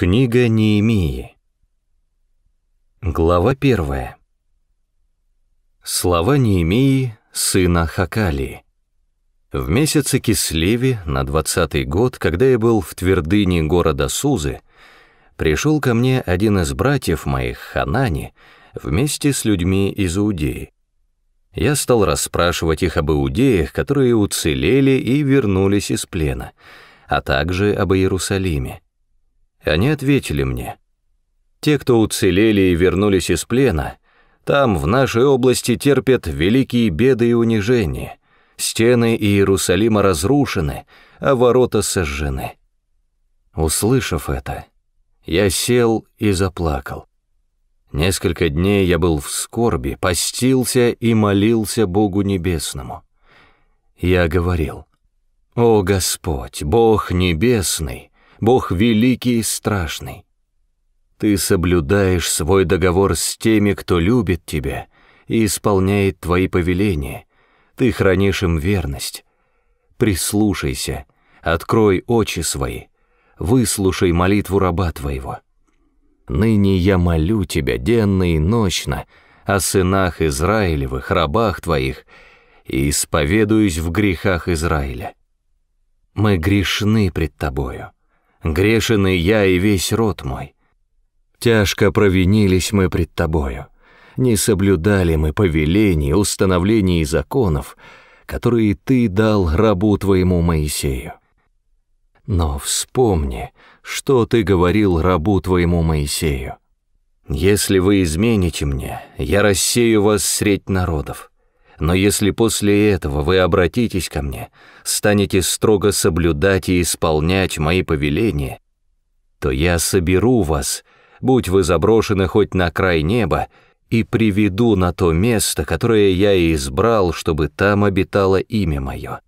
Книга Неемии. Глава первая. Слова Неемии, сына Хакали. В месяце Кислеве, на двадцатый год, когда я был в твердыне города Сузы, пришел ко мне один из братьев моих, Ханани, вместе с людьми из Иудеи. Я стал расспрашивать их об иудеях, которые уцелели и вернулись из плена, а также об Иерусалиме. Они ответили мне. Те, кто уцелели и вернулись из плена, там, в нашей области, терпят великие беды и унижения. Стены Иерусалима разрушены, а ворота сожжены. Услышав это, я сел и заплакал. Несколько дней я был в скорби, постился и молился Богу Небесному. Я говорил, «О Господь, Бог Небесный, Бог великий и страшный. Ты соблюдаешь свой договор с теми, кто любит тебя и исполняет твои повеления. Ты хранишь им верность. Прислушайся, открой очи свои, выслушай молитву раба твоего. Ныне я молю тебя денно и ночно о сынах Израилевых, рабах твоих, и исповедуюсь в грехах Израиля. Мы грешны пред тобою Грешен и я, и весь род мой. Тяжко провинились мы пред Тобою. Не соблюдали мы повелений, установлений и законов, которые Ты дал рабу Твоему Моисею. Но вспомни, что Ты говорил рабу Твоему Моисею. «Если вы измените мне, я рассею вас средь народов. Но если после этого вы обратитесь ко мне, станете строго соблюдать и исполнять мои повеления, то я соберу вас, будь вы заброшены хоть на край неба, и приведу на то место, которое я и избрал, чтобы там обитало имя мое.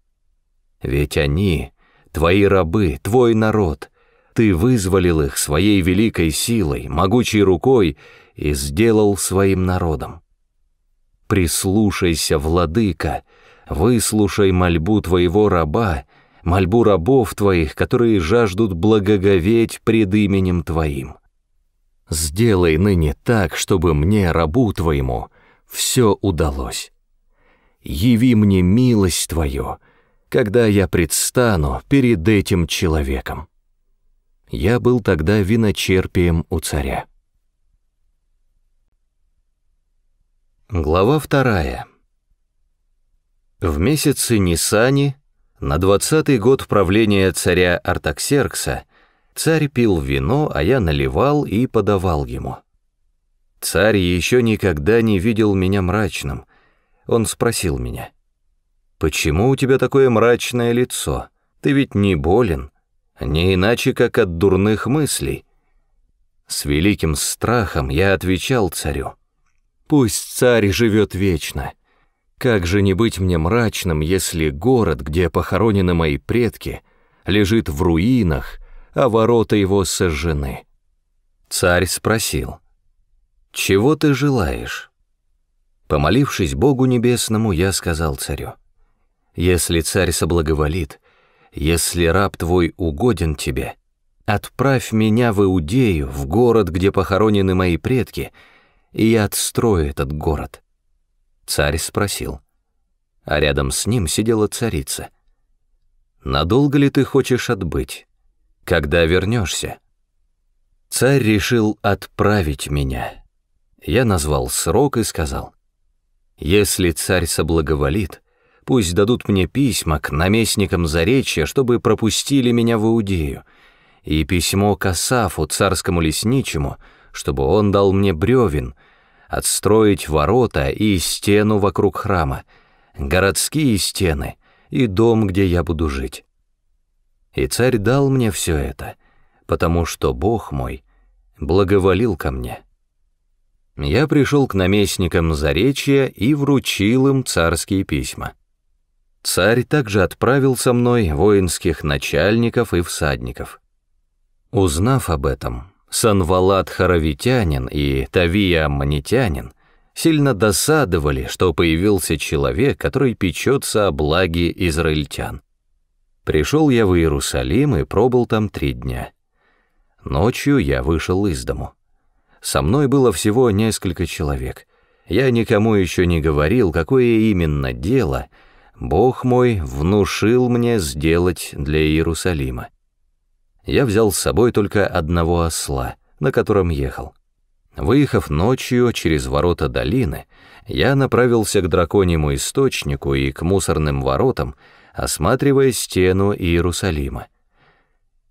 Ведь они, твои рабы, твой народ, ты вызволил их своей великой силой, могучей рукой и сделал своим народом. Прислушайся, владыка, выслушай мольбу твоего раба, мольбу рабов твоих, которые жаждут благоговеть пред именем твоим. Сделай ныне так, чтобы мне, рабу твоему, все удалось. Яви мне милость твою, когда я предстану перед этим человеком. Я был тогда виночерпием у царя. Глава вторая. В месяце Нисани, на двадцатый год правления царя Артаксеркса, царь пил вино, а я наливал и подавал ему. Царь еще никогда не видел меня мрачным. Он спросил меня, «Почему у тебя такое мрачное лицо? Ты ведь не болен, не иначе, как от дурных мыслей». С великим страхом я отвечал царю, — Пусть царь живет вечно. Как же не быть мне мрачным, если город, где похоронены мои предки, лежит в руинах, а ворота его сожжены?» Царь спросил, «Чего ты желаешь?» Помолившись Богу Небесному, я сказал царю, «Если царь соблаговолит, если раб твой угоден тебе, отправь меня в Иудею, в город, где похоронены мои предки, — и я отстрою этот город». Царь спросил. А рядом с ним сидела царица. «Надолго ли ты хочешь отбыть? Когда вернешься?» Царь решил отправить меня. Я назвал срок и сказал. «Если царь соблаговолит, пусть дадут мне письма к наместникам Заречья, чтобы пропустили меня в Иудею, и письмо к Асафу, царскому лесничему, — чтобы он дал мне бревен, отстроить ворота и стену вокруг храма, городские стены и дом, где я буду жить. И царь дал мне все это, потому что Бог мой благоволил ко мне. Я пришел к наместникам Заречья и вручил им царские письма. Царь также отправил со мной воинских начальников и всадников. Узнав об этом, Санвалат Харавитянин и Тавия Манитянин сильно досадовали, что появился человек, который печется о благе израильтян. Пришел я в Иерусалим и пробыл там три дня. Ночью я вышел из дому. Со мной было всего несколько человек. Я никому еще не говорил, какое именно дело Бог мой внушил мне сделать для Иерусалима я взял с собой только одного осла, на котором ехал. Выехав ночью через ворота долины, я направился к драконьему источнику и к мусорным воротам, осматривая стену Иерусалима.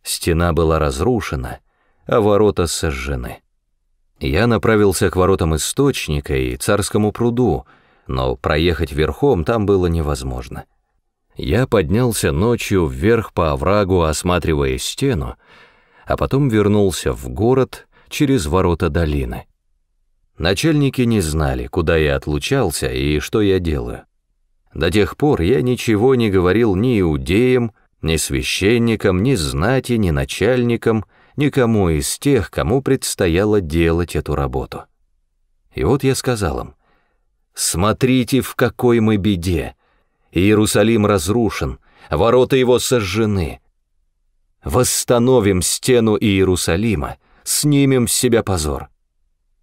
Стена была разрушена, а ворота сожжены. Я направился к воротам источника и царскому пруду, но проехать верхом там было невозможно. Я поднялся ночью вверх по оврагу, осматривая стену, а потом вернулся в город через ворота долины. Начальники не знали, куда я отлучался и что я делаю. До тех пор я ничего не говорил ни иудеям, ни священникам, ни знати, ни начальникам, никому из тех, кому предстояло делать эту работу. И вот я сказал им, «Смотрите, в какой мы беде! Иерусалим разрушен, ворота его сожжены. Восстановим стену Иерусалима, снимем с себя позор.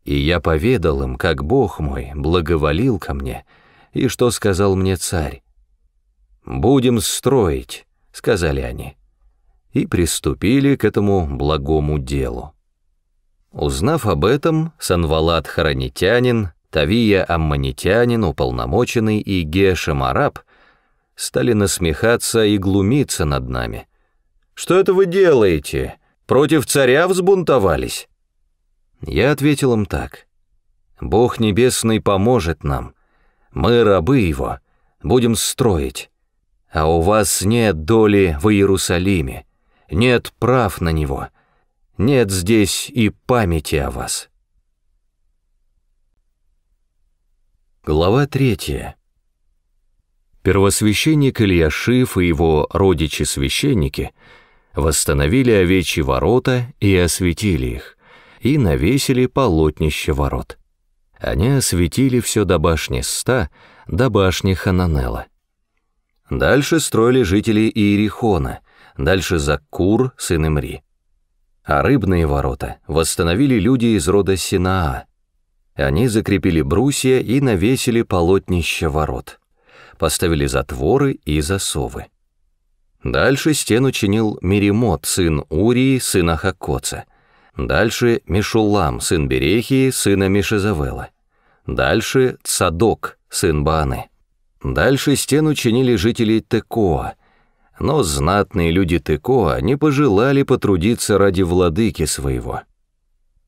И я поведал им, как Бог мой благоволил ко мне, и что сказал мне царь. «Будем строить», — сказали они, и приступили к этому благому делу. Узнав об этом, Санвалат Харанитянин, Тавия Амманитянин, уполномоченный и Гешем Араб стали насмехаться и глумиться над нами. «Что это вы делаете? Против царя взбунтовались?» Я ответил им так. «Бог Небесный поможет нам. Мы рабы Его, будем строить. А у вас нет доли в Иерусалиме, нет прав на Него, нет здесь и памяти о вас». Глава третья. Первосвященник Ильяшиф и его родичи-священники восстановили овечьи ворота и осветили их, и навесили полотнище ворот. Они осветили все до башни Ста, до башни Хананела. Дальше строили жители Иерихона, дальше Закур, сын Имри. А рыбные ворота восстановили люди из рода Синаа. Они закрепили брусья и навесили полотнище ворот поставили затворы и засовы. Дальше стену чинил Меремот, сын Урии, сына Хаккоца. Дальше Мишулам, сын Берехии, сына Мишезавела. Дальше Цадок, сын Бааны. Дальше стену чинили жители Текоа, но знатные люди Текоа не пожелали потрудиться ради владыки своего.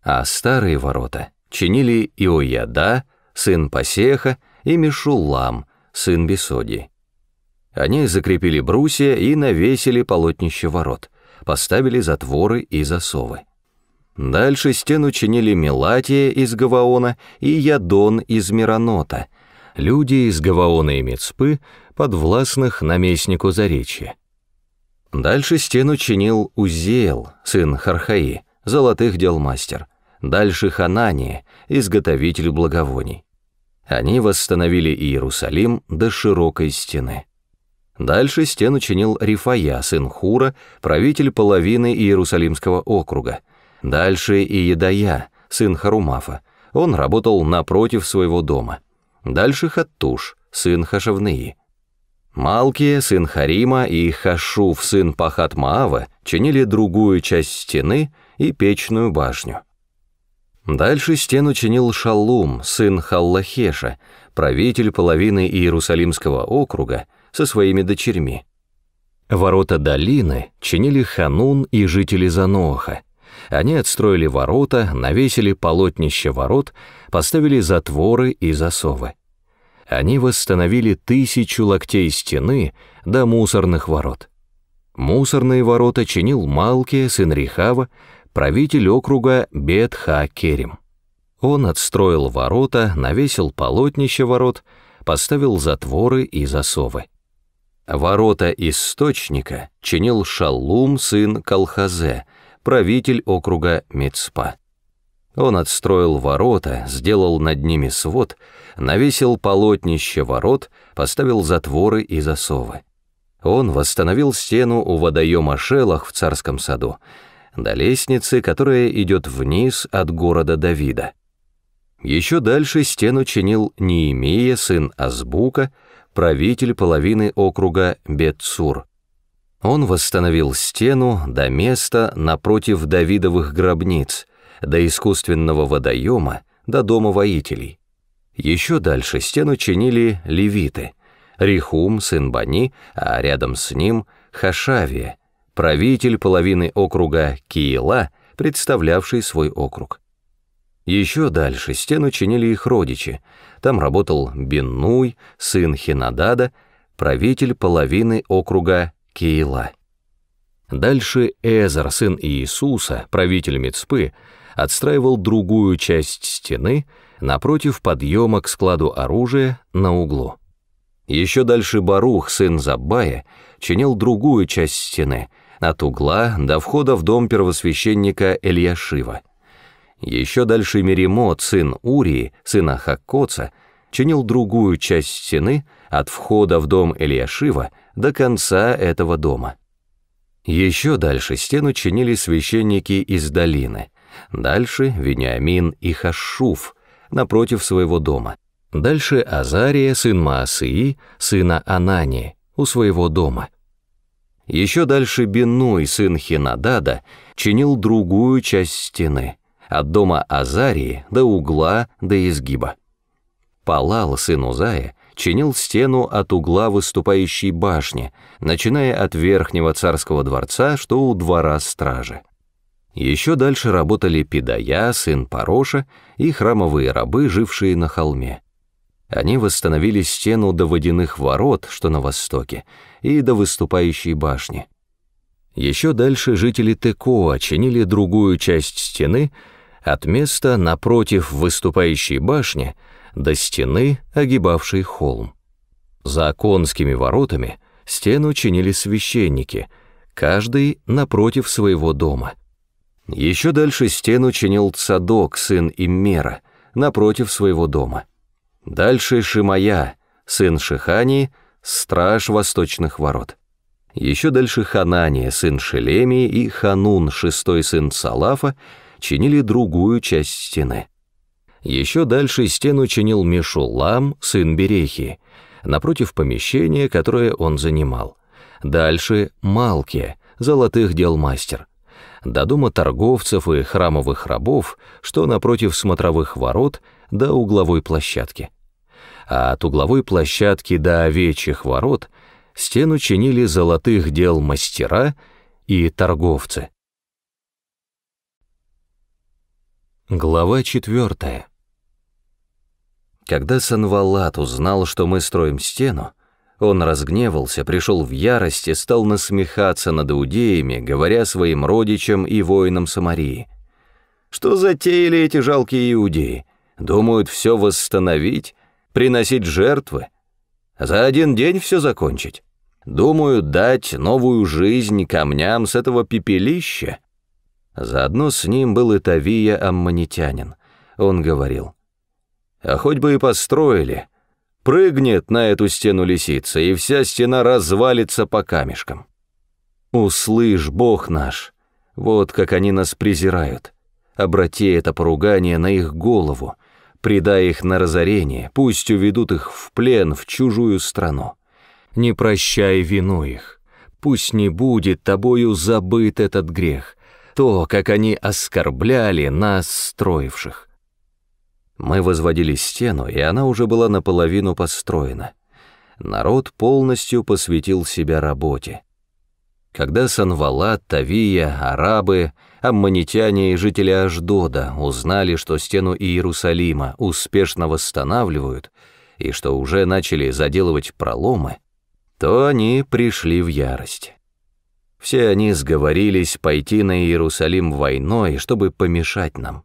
А старые ворота чинили Иояда, сын Пасеха, и Мишулам, сын Бесоди. Они закрепили брусья и навесили полотнище ворот, поставили затворы и засовы. Дальше стену чинили Мелатия из Гаваона и Ядон из Миранота, люди из Гаваона и Мецпы, подвластных наместнику Заречья. Дальше стену чинил Узел, сын Хархаи, золотых дел мастер. Дальше Ханания, изготовитель благовоний. Они восстановили Иерусалим до широкой стены. Дальше стену чинил Рифая, сын Хура, правитель половины Иерусалимского округа. Дальше Иедая, сын Харумафа. Он работал напротив своего дома. Дальше Хаттуш, сын Хашавнии. Малкия, сын Харима, и Хашув, сын Пахатмаава, чинили другую часть стены и печную башню. Дальше стену чинил Шалум, сын Халлахеша, правитель половины Иерусалимского округа, со своими дочерьми. Ворота долины чинили Ханун и жители Заноха. Они отстроили ворота, навесили полотнище ворот, поставили затворы и засовы. Они восстановили тысячу локтей стены до мусорных ворот. Мусорные ворота чинил Малкия, сын Рихава, правитель округа Бет-Ха-Керим. Он отстроил ворота, навесил полотнище ворот, поставил затворы и засовы. Ворота источника чинил Шаллум, сын Калхазе, правитель округа Мецпа. Он отстроил ворота, сделал над ними свод, навесил полотнище ворот, поставил затворы и засовы. Он восстановил стену у водоема Шелах в царском саду, до лестницы, которая идет вниз от города Давида. Еще дальше стену чинил Неемия, сын Азбука, правитель половины округа Бетсур. Он восстановил стену до места напротив Давидовых гробниц, до искусственного водоема, до дома воителей. Еще дальше стену чинили левиты, Рихум, сын Бани, а рядом с ним — Хашавия, правитель половины округа Киела, представлявший свой округ. Еще дальше стену чинили их родичи. Там работал Беннуй, сын Хинадада, правитель половины округа Киела. Дальше Эзер, сын Иисуса, правитель Мицпы, отстраивал другую часть стены напротив подъема к складу оружия на углу. Еще дальше Барух, сын Забая, чинил другую часть стены, от угла до входа в дом первосвященника Эльяшива. Еще дальше Меримо, сын Урии, сына Хаккоца, чинил другую часть стены от входа в дом Эльяшива до конца этого дома. Еще дальше стену чинили священники из долины, дальше Вениамин и Хашуф, напротив своего дома, дальше Азария, сын Маасии, сына Анании, у своего дома — еще дальше Бенуй, сын Хинадада, чинил другую часть стены, от дома Азарии до угла до изгиба. Палал, сын Узая, чинил стену от угла выступающей башни, начиная от верхнего царского дворца, что у двора стражи. Еще дальше работали Педая, сын Пороша, и храмовые рабы, жившие на холме. Они восстановили стену до водяных ворот, что на востоке, и до выступающей башни. Еще дальше жители Теко очинили другую часть стены от места напротив выступающей башни до стены, огибавшей холм. За оконскими воротами стену чинили священники, каждый напротив своего дома. Еще дальше стену чинил Цадок, сын Иммера, напротив своего дома. Дальше Шимая, сын Шихани, страж восточных ворот. Еще дальше Ханания, сын Шелемии, и Ханун, шестой сын Салафа, чинили другую часть стены. Еще дальше стену чинил Мишулам, сын Берехи, напротив помещения, которое он занимал. Дальше Малки, золотых дел мастер. До дома торговцев и храмовых рабов, что напротив смотровых ворот – до угловой площадки. А от угловой площадки до овечьих ворот стену чинили золотых дел мастера и торговцы. Глава четвертая. Когда Санвалат узнал, что мы строим стену, он разгневался, пришел в ярости, стал насмехаться над иудеями, говоря своим родичам и воинам Самарии. «Что затеяли эти жалкие иудеи? думают все восстановить, приносить жертвы, а за один день все закончить. Думают дать новую жизнь камням с этого пепелища. Заодно с ним был и Тавия Аммонитянин. Он говорил, «А хоть бы и построили, прыгнет на эту стену лисица, и вся стена развалится по камешкам». «Услышь, Бог наш, вот как они нас презирают. Обрати это поругание на их голову, предай их на разорение, пусть уведут их в плен, в чужую страну. Не прощай вину их, пусть не будет тобою забыт этот грех, то, как они оскорбляли нас, строивших. Мы возводили стену, и она уже была наполовину построена. Народ полностью посвятил себя работе. Когда Санвалат, Тавия, арабы, аммонитяне и жители Аждода узнали, что стену Иерусалима успешно восстанавливают и что уже начали заделывать проломы, то они пришли в ярость. Все они сговорились пойти на Иерусалим войной, чтобы помешать нам.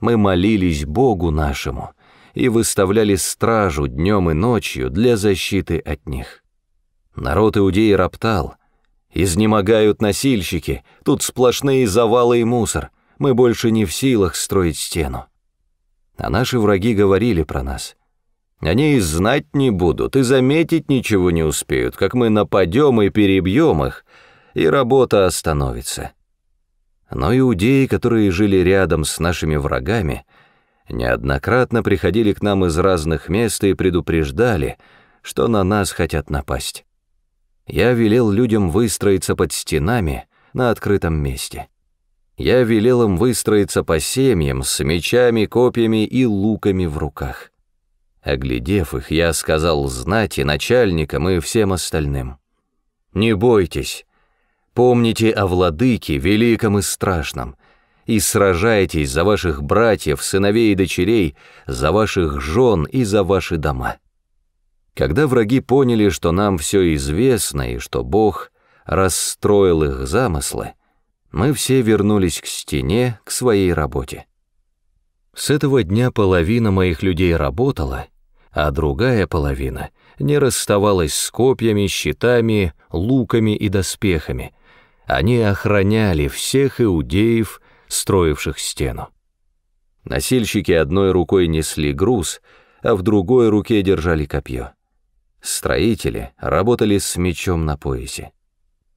Мы молились Богу нашему и выставляли стражу днем и ночью для защиты от них. Народ Иудеи роптал — Изнемогают носильщики, тут сплошные завалы и мусор, мы больше не в силах строить стену. А наши враги говорили про нас. Они и знать не будут, и заметить ничего не успеют, как мы нападем и перебьем их, и работа остановится. Но иудеи, которые жили рядом с нашими врагами, неоднократно приходили к нам из разных мест и предупреждали, что на нас хотят напасть. Я велел людям выстроиться под стенами на открытом месте. Я велел им выстроиться по семьям с мечами, копьями и луками в руках. Оглядев их, я сказал знати, начальникам и всем остальным. «Не бойтесь, помните о владыке, великом и страшном, и сражайтесь за ваших братьев, сыновей и дочерей, за ваших жен и за ваши дома». Когда враги поняли, что нам все известно и что Бог расстроил их замыслы, мы все вернулись к стене, к своей работе. С этого дня половина моих людей работала, а другая половина не расставалась с копьями, щитами, луками и доспехами. Они охраняли всех иудеев, строивших стену. Носильщики одной рукой несли груз, а в другой руке держали копье. Строители работали с мечом на поясе.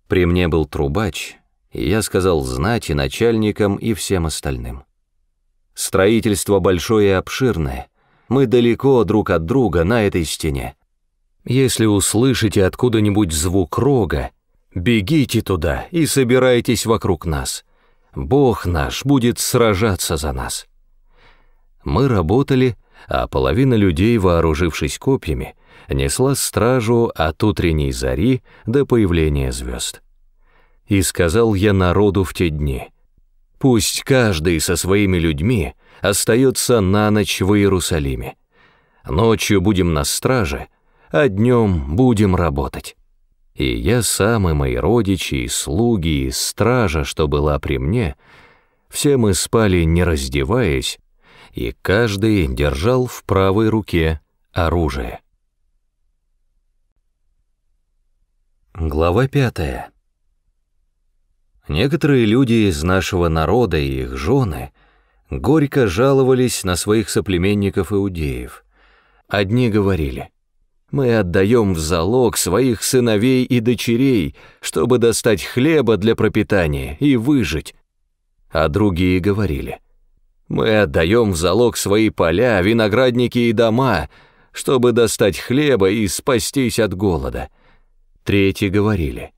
При мне был трубач, и я сказал знать и начальникам, и всем остальным. Строительство большое и обширное. Мы далеко друг от друга на этой стене. Если услышите откуда-нибудь звук рога, бегите туда и собирайтесь вокруг нас. Бог наш будет сражаться за нас. Мы работали, а половина людей, вооружившись копьями, несла стражу от утренней зари до появления звезд. И сказал я народу в те дни, «Пусть каждый со своими людьми остается на ночь в Иерусалиме. Ночью будем на страже, а днем будем работать». И я сам, и мои родичи, и слуги, и стража, что была при мне, все мы спали, не раздеваясь, и каждый держал в правой руке оружие. Глава пятая. Некоторые люди из нашего народа и их жены горько жаловались на своих соплеменников-иудеев. Одни говорили, «Мы отдаем в залог своих сыновей и дочерей, чтобы достать хлеба для пропитания и выжить». А другие говорили, «Мы отдаем в залог свои поля, виноградники и дома, чтобы достать хлеба и спастись от голода». Третьи говорили,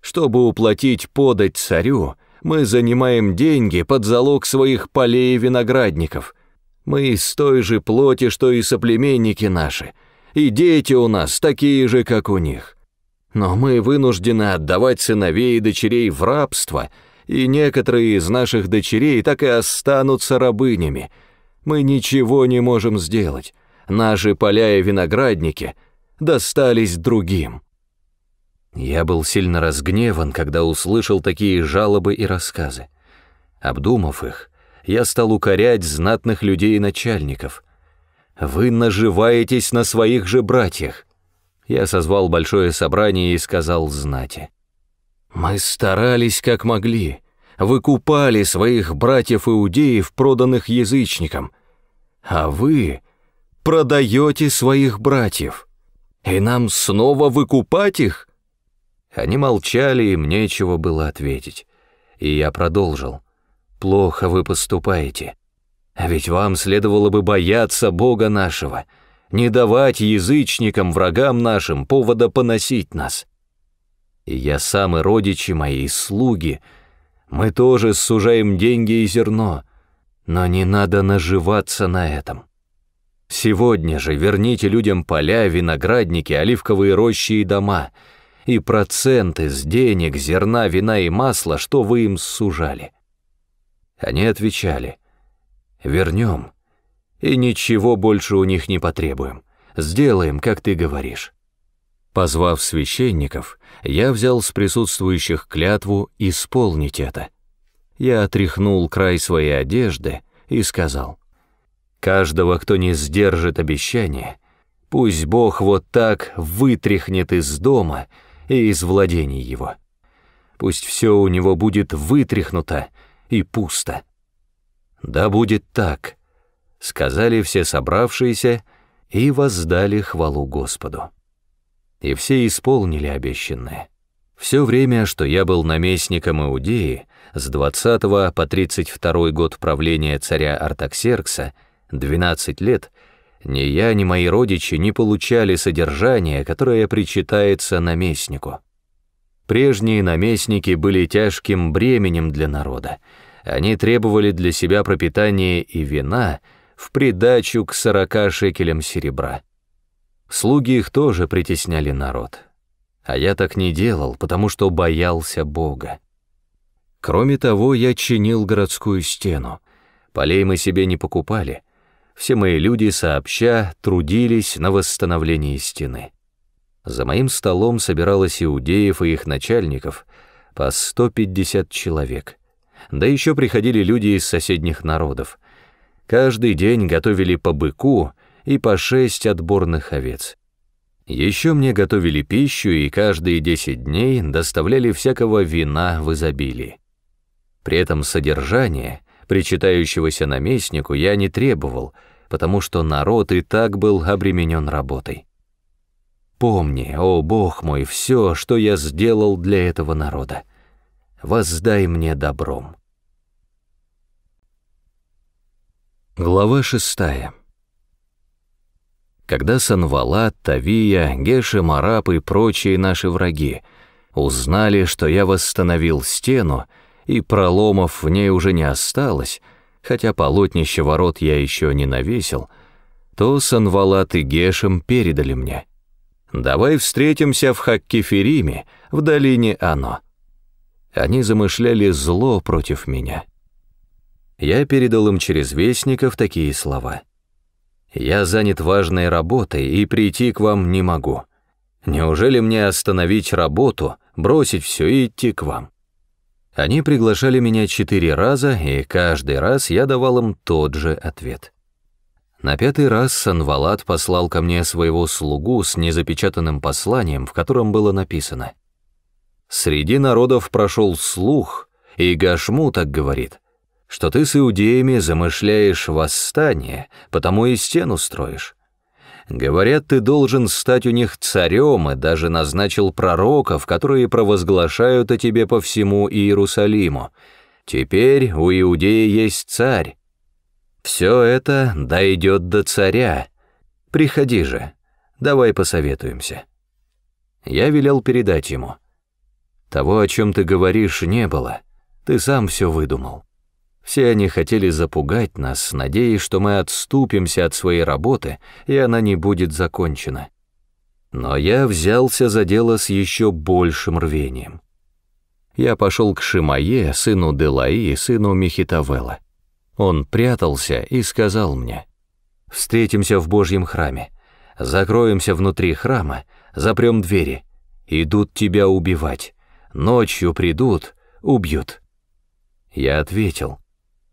чтобы уплатить подать царю, мы занимаем деньги под залог своих полей и виноградников. Мы из той же плоти, что и соплеменники наши, и дети у нас такие же, как у них. Но мы вынуждены отдавать сыновей и дочерей в рабство, и некоторые из наших дочерей так и останутся рабынями. Мы ничего не можем сделать. Наши поля и виноградники достались другим. Я был сильно разгневан, когда услышал такие жалобы и рассказы. Обдумав их, я стал укорять знатных людей и начальников. «Вы наживаетесь на своих же братьях!» Я созвал большое собрание и сказал знати. «Мы старались как могли, выкупали своих братьев-иудеев, проданных язычникам, а вы продаете своих братьев, и нам снова выкупать их?» Они молчали, и мне нечего было ответить. И я продолжил. «Плохо вы поступаете. А ведь вам следовало бы бояться Бога нашего, не давать язычникам, врагам нашим, повода поносить нас. И я сам и родичи мои, и слуги, мы тоже сужаем деньги и зерно, но не надо наживаться на этом». Сегодня же верните людям поля, виноградники, оливковые рощи и дома — и проценты с денег, зерна, вина и масла, что вы им сужали. Они отвечали, вернем, и ничего больше у них не потребуем, сделаем, как ты говоришь. Позвав священников, я взял с присутствующих клятву исполнить это. Я отряхнул край своей одежды и сказал, «Каждого, кто не сдержит обещание, пусть Бог вот так вытряхнет из дома и из владений его. Пусть все у него будет вытряхнуто и пусто. Да будет так, сказали все собравшиеся и воздали хвалу Господу. И все исполнили обещанное. Все время, что я был наместником Иудеи, с 20 по 32 год правления царя Артаксеркса, 12 лет — ни я, ни мои родичи не получали содержания, которое причитается наместнику. Прежние наместники были тяжким бременем для народа. Они требовали для себя пропитания и вина в придачу к сорока шекелям серебра. Слуги их тоже притесняли народ. А я так не делал, потому что боялся Бога. Кроме того, я чинил городскую стену. Полей мы себе не покупали — все мои люди сообща трудились на восстановлении стены. За моим столом собиралось иудеев и их начальников по 150 человек. Да еще приходили люди из соседних народов. Каждый день готовили по быку и по шесть отборных овец. Еще мне готовили пищу и каждые десять дней доставляли всякого вина в изобилии. При этом содержание — причитающегося наместнику, я не требовал, потому что народ и так был обременен работой. Помни, о Бог мой, все, что я сделал для этого народа. Воздай мне добром. Глава шестая. Когда Санвалат, Тавия, Геши, Марап и прочие наши враги узнали, что я восстановил стену, и проломов в ней уже не осталось, хотя полотнище ворот я еще не навесил, то Санвалат и Гешем передали мне. «Давай встретимся в Хаккифериме в долине Ано». Они замышляли зло против меня. Я передал им через вестников такие слова. «Я занят важной работой и прийти к вам не могу. Неужели мне остановить работу, бросить все и идти к вам?» Они приглашали меня четыре раза, и каждый раз я давал им тот же ответ. На пятый раз Санвалат послал ко мне своего слугу с незапечатанным посланием, в котором было написано. «Среди народов прошел слух, и Гашму так говорит, что ты с иудеями замышляешь восстание, потому и стену строишь. Говорят, ты должен стать у них царем и даже назначил пророков, которые провозглашают о тебе по всему Иерусалиму. Теперь у Иудеи есть царь. Все это дойдет до царя. Приходи же, давай посоветуемся. Я велел передать ему. Того, о чем ты говоришь, не было. Ты сам все выдумал. Все они хотели запугать нас, надеясь, что мы отступимся от своей работы, и она не будет закончена. Но я взялся за дело с еще большим рвением. Я пошел к Шимае, сыну Делаи, сыну Михитавела. Он прятался и сказал мне, «Встретимся в Божьем храме, закроемся внутри храма, запрем двери, идут тебя убивать, ночью придут, убьют». Я ответил,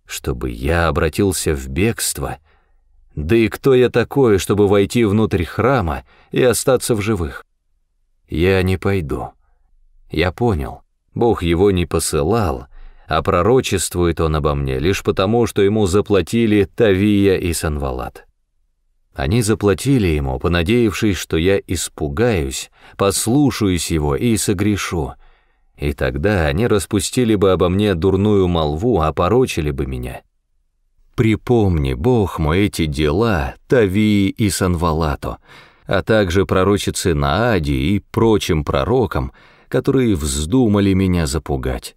чтобы я обратился в бегство. Да и кто я такой, чтобы войти внутрь храма и остаться в живых? Я не пойду. Я понял, Бог его не посылал, а пророчествует он обо мне лишь потому, что ему заплатили Тавия и Санвалат. Они заплатили ему, понадеявшись, что я испугаюсь, послушаюсь его и согрешу, и тогда они распустили бы обо мне дурную молву, опорочили а бы меня. Припомни, Бог мой, эти дела Тавии и Санвалато, а также пророчицы Наади и прочим пророкам, которые вздумали меня запугать.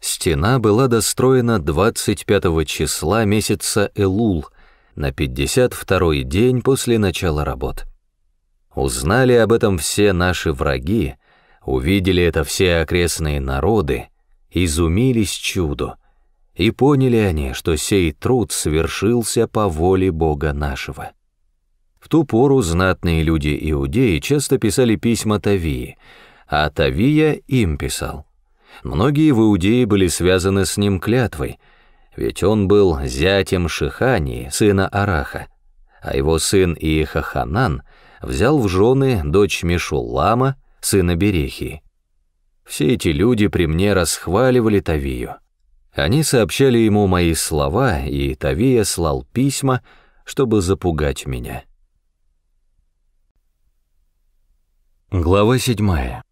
Стена была достроена 25 числа месяца Элул, на 52-й день после начала работ. Узнали об этом все наши враги, Увидели это все окрестные народы, изумились чуду, и поняли они, что сей труд свершился по воле Бога нашего. В ту пору знатные люди иудеи часто писали письма Тавии, а Тавия им писал. Многие в Иудее были связаны с ним клятвой, ведь он был зятем Шихании, сына Араха, а его сын Иехаханан взял в жены дочь Мишуллама, сына Берехии. Все эти люди при мне расхваливали Тавию. Они сообщали ему мои слова, и Тавия слал письма, чтобы запугать меня. Глава 7.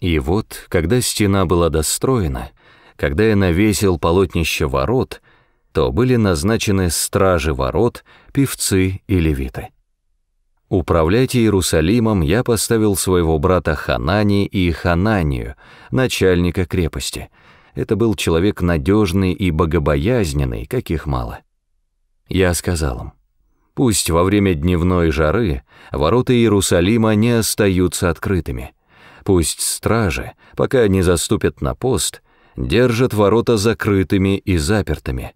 И вот, когда стена была достроена, когда я навесил полотнище ворот, то были назначены стражи ворот, певцы и левиты. Управлять Иерусалимом я поставил своего брата Ханани и Хананию, начальника крепости. Это был человек надежный и богобоязненный, каких мало. Я сказал им, пусть во время дневной жары ворота Иерусалима не остаются открытыми. Пусть стражи, пока они заступят на пост, держат ворота закрытыми и запертыми.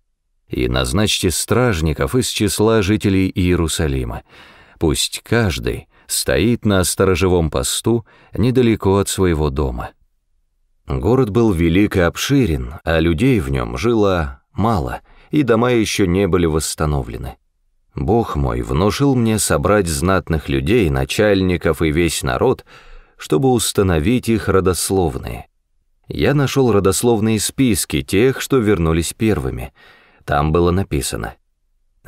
И назначьте стражников из числа жителей Иерусалима, Пусть каждый стоит на сторожевом посту недалеко от своего дома. Город был велик и обширен, а людей в нем жило мало, и дома еще не были восстановлены. Бог мой внушил мне собрать знатных людей, начальников и весь народ, чтобы установить их родословные. Я нашел родословные списки тех, что вернулись первыми. Там было написано —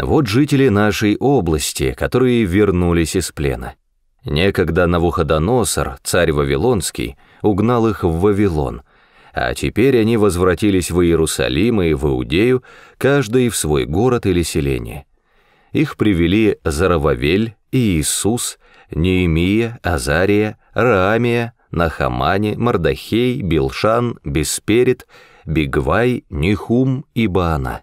вот жители нашей области, которые вернулись из плена. Некогда Навуходоносор, царь Вавилонский, угнал их в Вавилон, а теперь они возвратились в Иерусалим и в Иудею, каждый в свой город или селение. Их привели Зарававель, Иисус, Неемия, Азария, Раамия, Нахамани, Мардахей, Билшан, Бесперет, Бигвай, Нихум и Баана.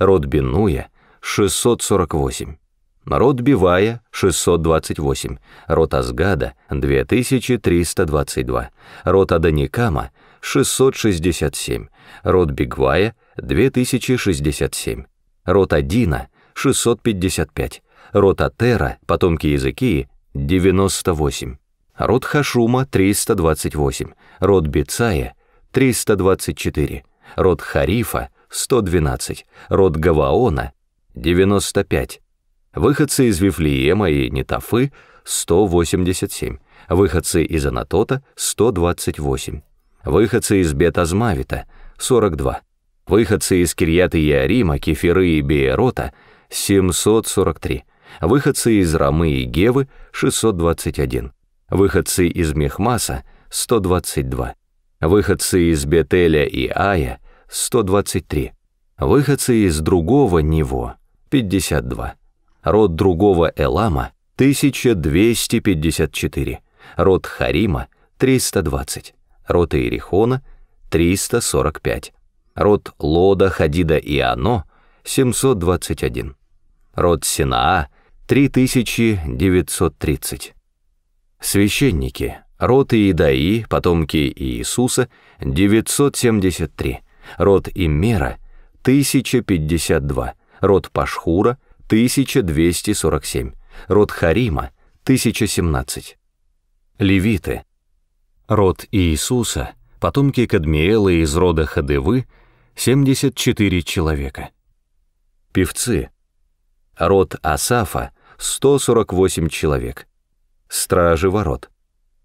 род Бенуя — 648, род Бивая — 628, род Азгада — 2322, род Аданикама — 667, род Бигвая — 2067, род Адина — 655, род Атера, потомки Языкии — 98, род Хашума — 328, род Бицая — 324, род Харифа — 112, род Гаваона — 95, выходцы из Вифлеема и Нетафы — 187, выходцы из Анатота — 128, выходцы из Бетазмавита — 42, выходцы из Кирьяты Иарима, Кефиры и Беерота — 743, выходцы из Рамы и Гевы — 621, выходцы из Мехмаса — 122, выходцы из Бетеля и Ая — 123. Выходцы из другого Него, 52. Род другого Элама, 1254. Род Харима, 320. Род Иерихона, 345. Род Лода, Хадида и Ано, 721. Род Синаа, 3930. Священники, род Иедаи, потомки Иисуса, 973 род Иммера – 1052, род Пашхура – 1247, род Харима – 1017. Левиты – род Иисуса, потомки Кадмиэла из рода Хадевы – 74 человека. Певцы – род Асафа – 148 человек. Стражи ворот –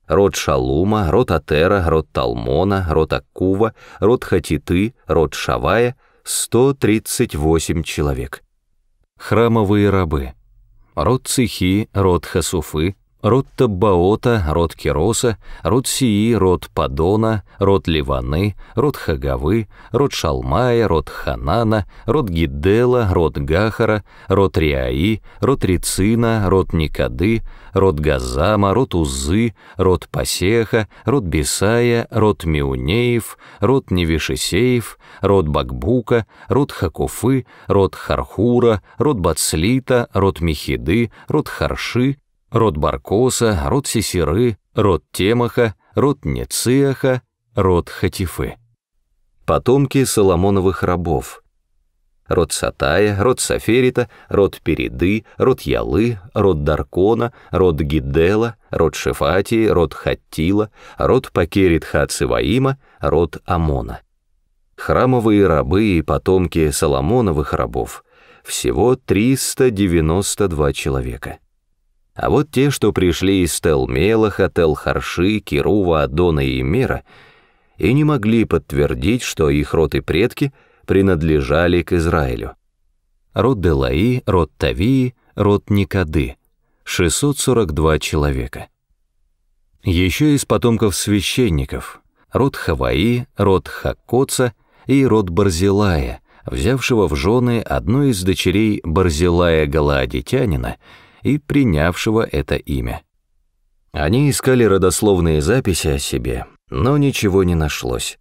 род Шалума, род Атера, род Талмона, род Акува, род Хатиты, род Шавая, 138 человек. Храмовые рабы, род Цихи, род Хасуфы, род Табаота, род Кероса, род Сии, род Падона, род Ливаны, род Хагавы, род Шалмая, род Ханана, род Гидела, род Гахара, род Риаи, род Рицина, род Никады, род Газама, род Узы, род Пасеха, род Бесая, род Миунеев, род Невишесеев, род Бакбука, род Хакуфы, род Хархура, род Бацлита, род Мехиды, род Харши, род Баркоса, род Сесиры, род Темаха, род Нециаха, род Хатифы. Потомки Соломоновых рабов. Род Сатая, род Саферита, род Переды, род Ялы, род Даркона, род Гидела, род Шефатии, род Хаттила, род Пакерит Хациваима, род Амона. Храмовые рабы и потомки Соломоновых рабов. Всего 392 человека. А вот те, что пришли из Тел-Мелаха, Тел-Харши, Кирува, Адона и Мира, и не могли подтвердить, что их род и предки принадлежали к Израилю. Род Делаи, род Тавии, род Никады, 642 человека. Еще из потомков священников, род Хаваи, род Хакоца и род Барзилая, взявшего в жены одну из дочерей Барзилая Галаадитянина, и принявшего это имя. Они искали родословные записи о себе, но ничего не нашлось.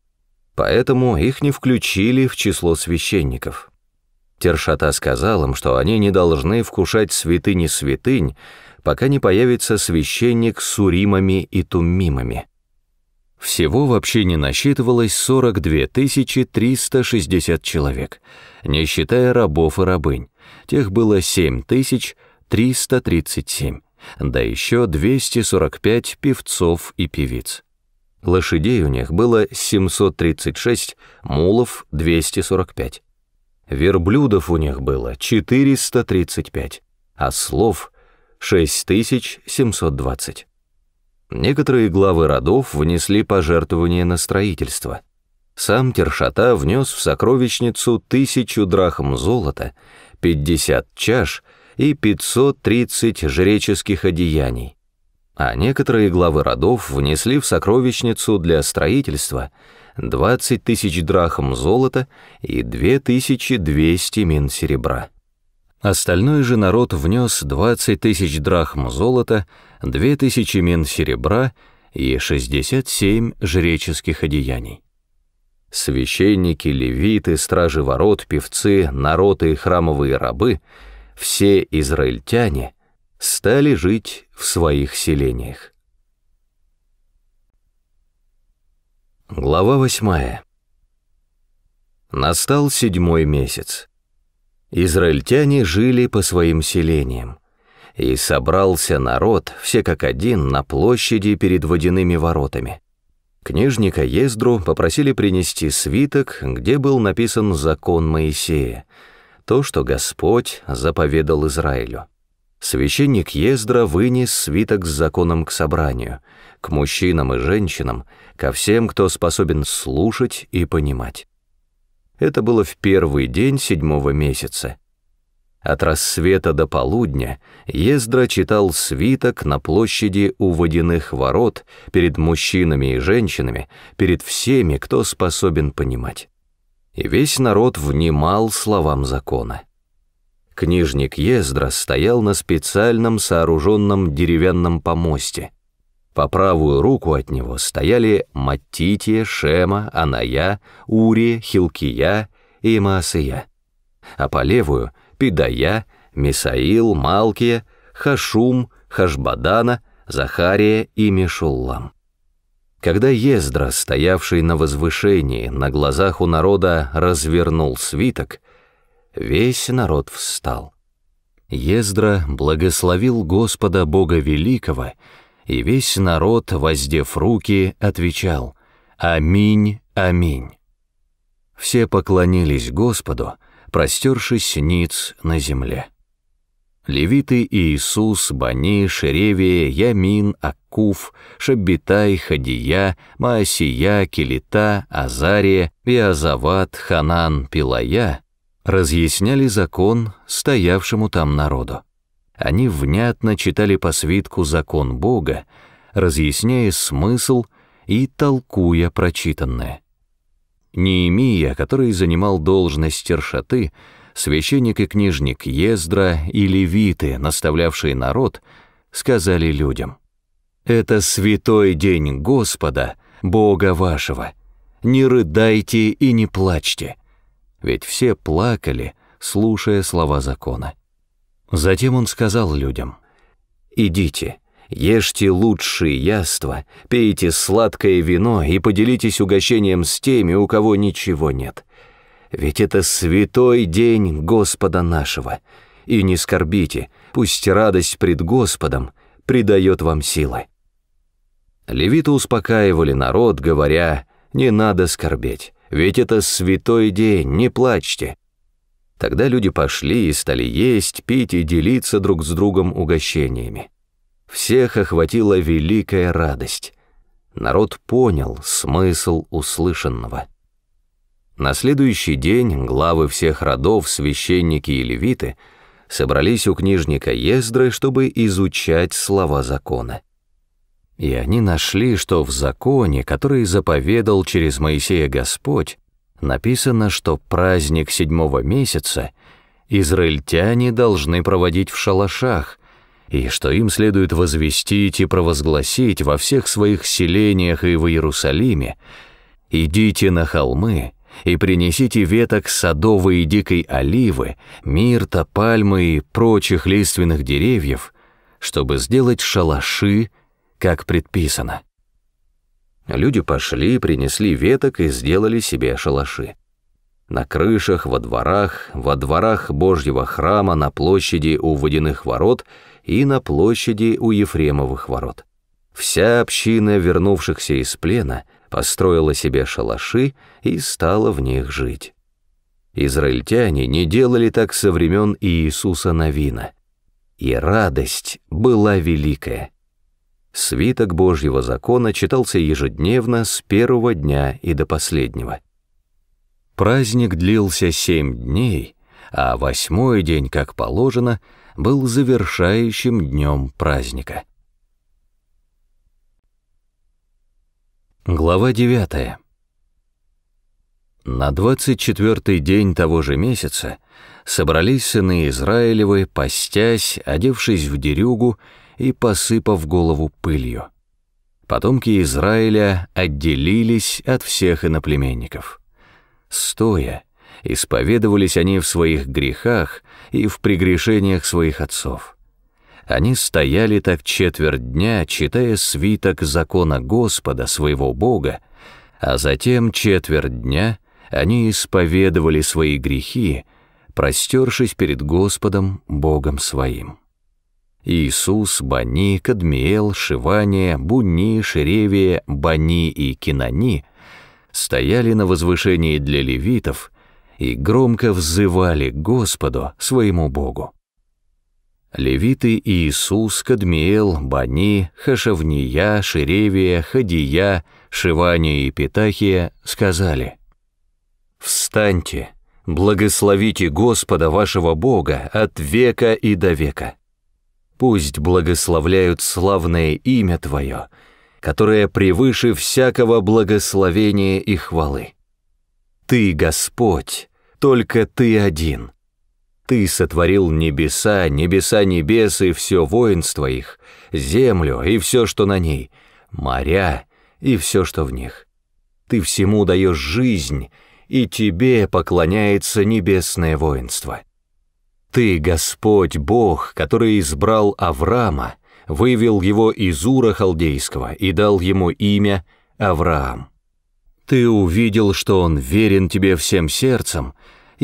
Поэтому их не включили в число священников. Тершата сказал им, что они не должны вкушать святыни святынь, пока не появится священник с уримами и туммимами. Всего в общине насчитывалось 42 360 человек, не считая рабов и рабынь. Тех было 7 тысяч 337, да еще 245 певцов и певиц. Лошадей у них было 736, мулов 245. Верблюдов у них было 435, а слов 6720. Некоторые главы родов внесли пожертвования на строительство. Сам Тершата внес в сокровищницу тысячу драхм золота, 50 чаш и 530 жреческих одеяний. А некоторые главы родов внесли в сокровищницу для строительства 20 тысяч драхм золота и 2200 мин серебра. Остальной же народ внес 20 тысяч драхм золота, 2000 мин серебра и 67 жреческих одеяний. Священники, левиты, стражи ворот, певцы, народы и храмовые рабы — все израильтяне стали жить в своих селениях. Глава восьмая. Настал седьмой месяц. Израильтяне жили по своим селениям, и собрался народ, все как один, на площади перед водяными воротами. Книжника Ездру попросили принести свиток, где был написан закон Моисея — то, что Господь заповедал Израилю. Священник Ездра вынес свиток с законом к собранию, к мужчинам и женщинам, ко всем, кто способен слушать и понимать. Это было в первый день седьмого месяца. От рассвета до полудня Ездра читал свиток на площади у водяных ворот перед мужчинами и женщинами, перед всеми, кто способен понимать и весь народ внимал словам закона. Книжник Ездра стоял на специальном сооруженном деревянном помосте. По правую руку от него стояли Маттития, Шема, Аная, Ури, Хилкия и Маасия, а по левую — Педая, Мисаил, Малкия, Хашум, Хашбадана, Захария и Мишуллам. Когда Ездра, стоявший на возвышении, на глазах у народа развернул свиток, весь народ встал. Ездра благословил Господа Бога Великого, и весь народ, воздев руки, отвечал «Аминь, аминь». Все поклонились Господу, простершись ниц на земле. Левиты Иисус, Бани, Шеревия, Ямин, Акуф Шаббитай, Хадия, Маасия, Келита, Азария, Иазават, Ханан, Пилая разъясняли закон стоявшему там народу. Они внятно читали по свитку закон Бога, разъясняя смысл и толкуя прочитанное. Неемия, который занимал должность тершаты, священник и книжник Ездра и левиты, наставлявшие народ, сказали людям, «Это святой день Господа, Бога вашего. Не рыдайте и не плачьте». Ведь все плакали, слушая слова закона. Затем он сказал людям, «Идите, ешьте лучшие яства, пейте сладкое вино и поделитесь угощением с теми, у кого ничего нет» Ведь это святой день Господа нашего. И не скорбите, пусть радость пред Господом придает вам силы». Левиты успокаивали народ, говоря, «Не надо скорбеть, ведь это святой день, не плачьте». Тогда люди пошли и стали есть, пить и делиться друг с другом угощениями. Всех охватила великая радость. Народ понял смысл услышанного. На следующий день главы всех родов, священники и левиты собрались у книжника Ездры, чтобы изучать слова закона. И они нашли, что в законе, который заповедал через Моисея Господь, написано, что праздник седьмого месяца израильтяне должны проводить в шалашах, и что им следует возвестить и провозгласить во всех своих селениях и в Иерусалиме «Идите на холмы», и принесите веток садовой и дикой оливы, мирта, пальмы и прочих лиственных деревьев, чтобы сделать шалаши, как предписано». Люди пошли, принесли веток и сделали себе шалаши. На крышах, во дворах, во дворах Божьего храма, на площади у водяных ворот и на площади у Ефремовых ворот. Вся община вернувшихся из плена построила себе шалаши и стала в них жить. Израильтяне не делали так со времен Иисуса Новина. И радость была великая. Свиток Божьего закона читался ежедневно с первого дня и до последнего. Праздник длился семь дней, а восьмой день, как положено, был завершающим днем праздника — Глава 9. На 24-й день того же месяца собрались сыны Израилевы, постясь, одевшись в дерюгу и посыпав голову пылью. Потомки Израиля отделились от всех иноплеменников. Стоя, исповедовались они в своих грехах и в прегрешениях своих отцов. Они стояли так четверть дня, читая свиток закона Господа, своего Бога, а затем четверть дня они исповедовали свои грехи, простершись перед Господом Богом своим. Иисус, Бани, Кадмиел Шивания, Буни, Шеревия, Бани и Кинани стояли на возвышении для левитов и громко взывали Господу, своему Богу. Левиты Иисус, Кадмиел Бани, Хашавния, Ширевия Хадия, Шивания и Питахия сказали «Встаньте, благословите Господа вашего Бога от века и до века. Пусть благословляют славное имя Твое, которое превыше всякого благословения и хвалы. Ты, Господь, только Ты один, ты сотворил небеса, небеса небес и все воинство их, землю и все, что на ней, моря и все, что в них. Ты всему даешь жизнь, и тебе поклоняется небесное воинство. Ты, Господь, Бог, который избрал Авраама, вывел его из Ура Халдейского и дал ему имя Авраам. Ты увидел, что он верен тебе всем сердцем,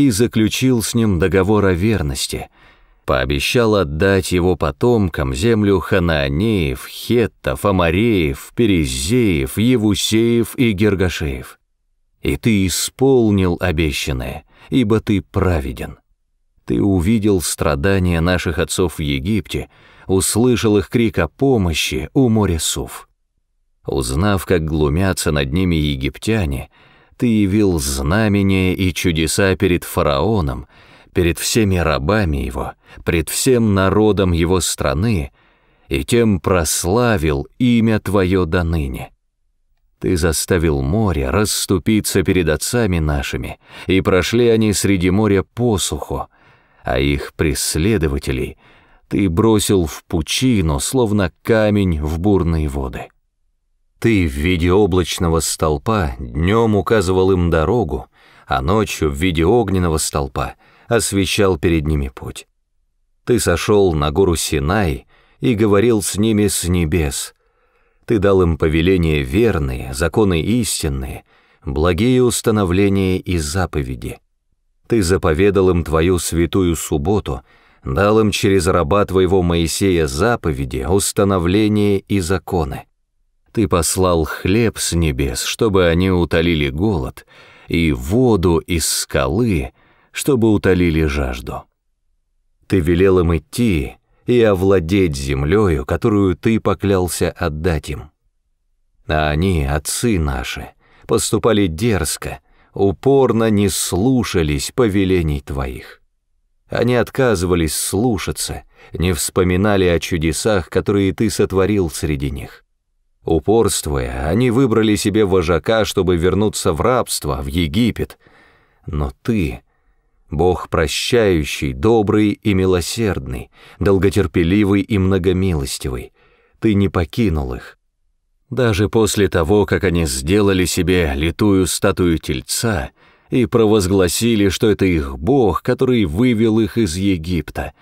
и заключил с ним договор о верности. Пообещал отдать его потомкам землю Ханаанеев, Хеттов, Амареев, Перезеев, Евусеев и Гергашеев. И ты исполнил обещанное, ибо ты праведен. Ты увидел страдания наших отцов в Египте, услышал их крик о помощи у моря Суф. Узнав, как глумятся над ними египтяне, — ты явил знамения и чудеса перед фараоном, перед всеми рабами его, пред всем народом его страны, и тем прославил имя Твое до ныне. Ты заставил море расступиться перед отцами нашими, и прошли они среди моря посуху, а их преследователей Ты бросил в пучину, словно камень в бурные воды». Ты в виде облачного столпа днем указывал им дорогу, а ночью в виде огненного столпа освещал перед ними путь. Ты сошел на гору Синай и говорил с ними с небес. Ты дал им повеления верные, законы истинные, благие установления и заповеди. Ты заповедал им твою святую субботу, дал им через раба твоего Моисея заповеди, установления и законы. Ты послал хлеб с небес, чтобы они утолили голод, и воду из скалы, чтобы утолили жажду. Ты велел им идти и овладеть землею, которую ты поклялся отдать им. А они, отцы наши, поступали дерзко, упорно не слушались повелений твоих. Они отказывались слушаться, не вспоминали о чудесах, которые ты сотворил среди них. Упорствуя, они выбрали себе вожака, чтобы вернуться в рабство, в Египет. Но ты, Бог прощающий, добрый и милосердный, долготерпеливый и многомилостивый, ты не покинул их. Даже после того, как они сделали себе литую статую тельца и провозгласили, что это их Бог, который вывел их из Египта,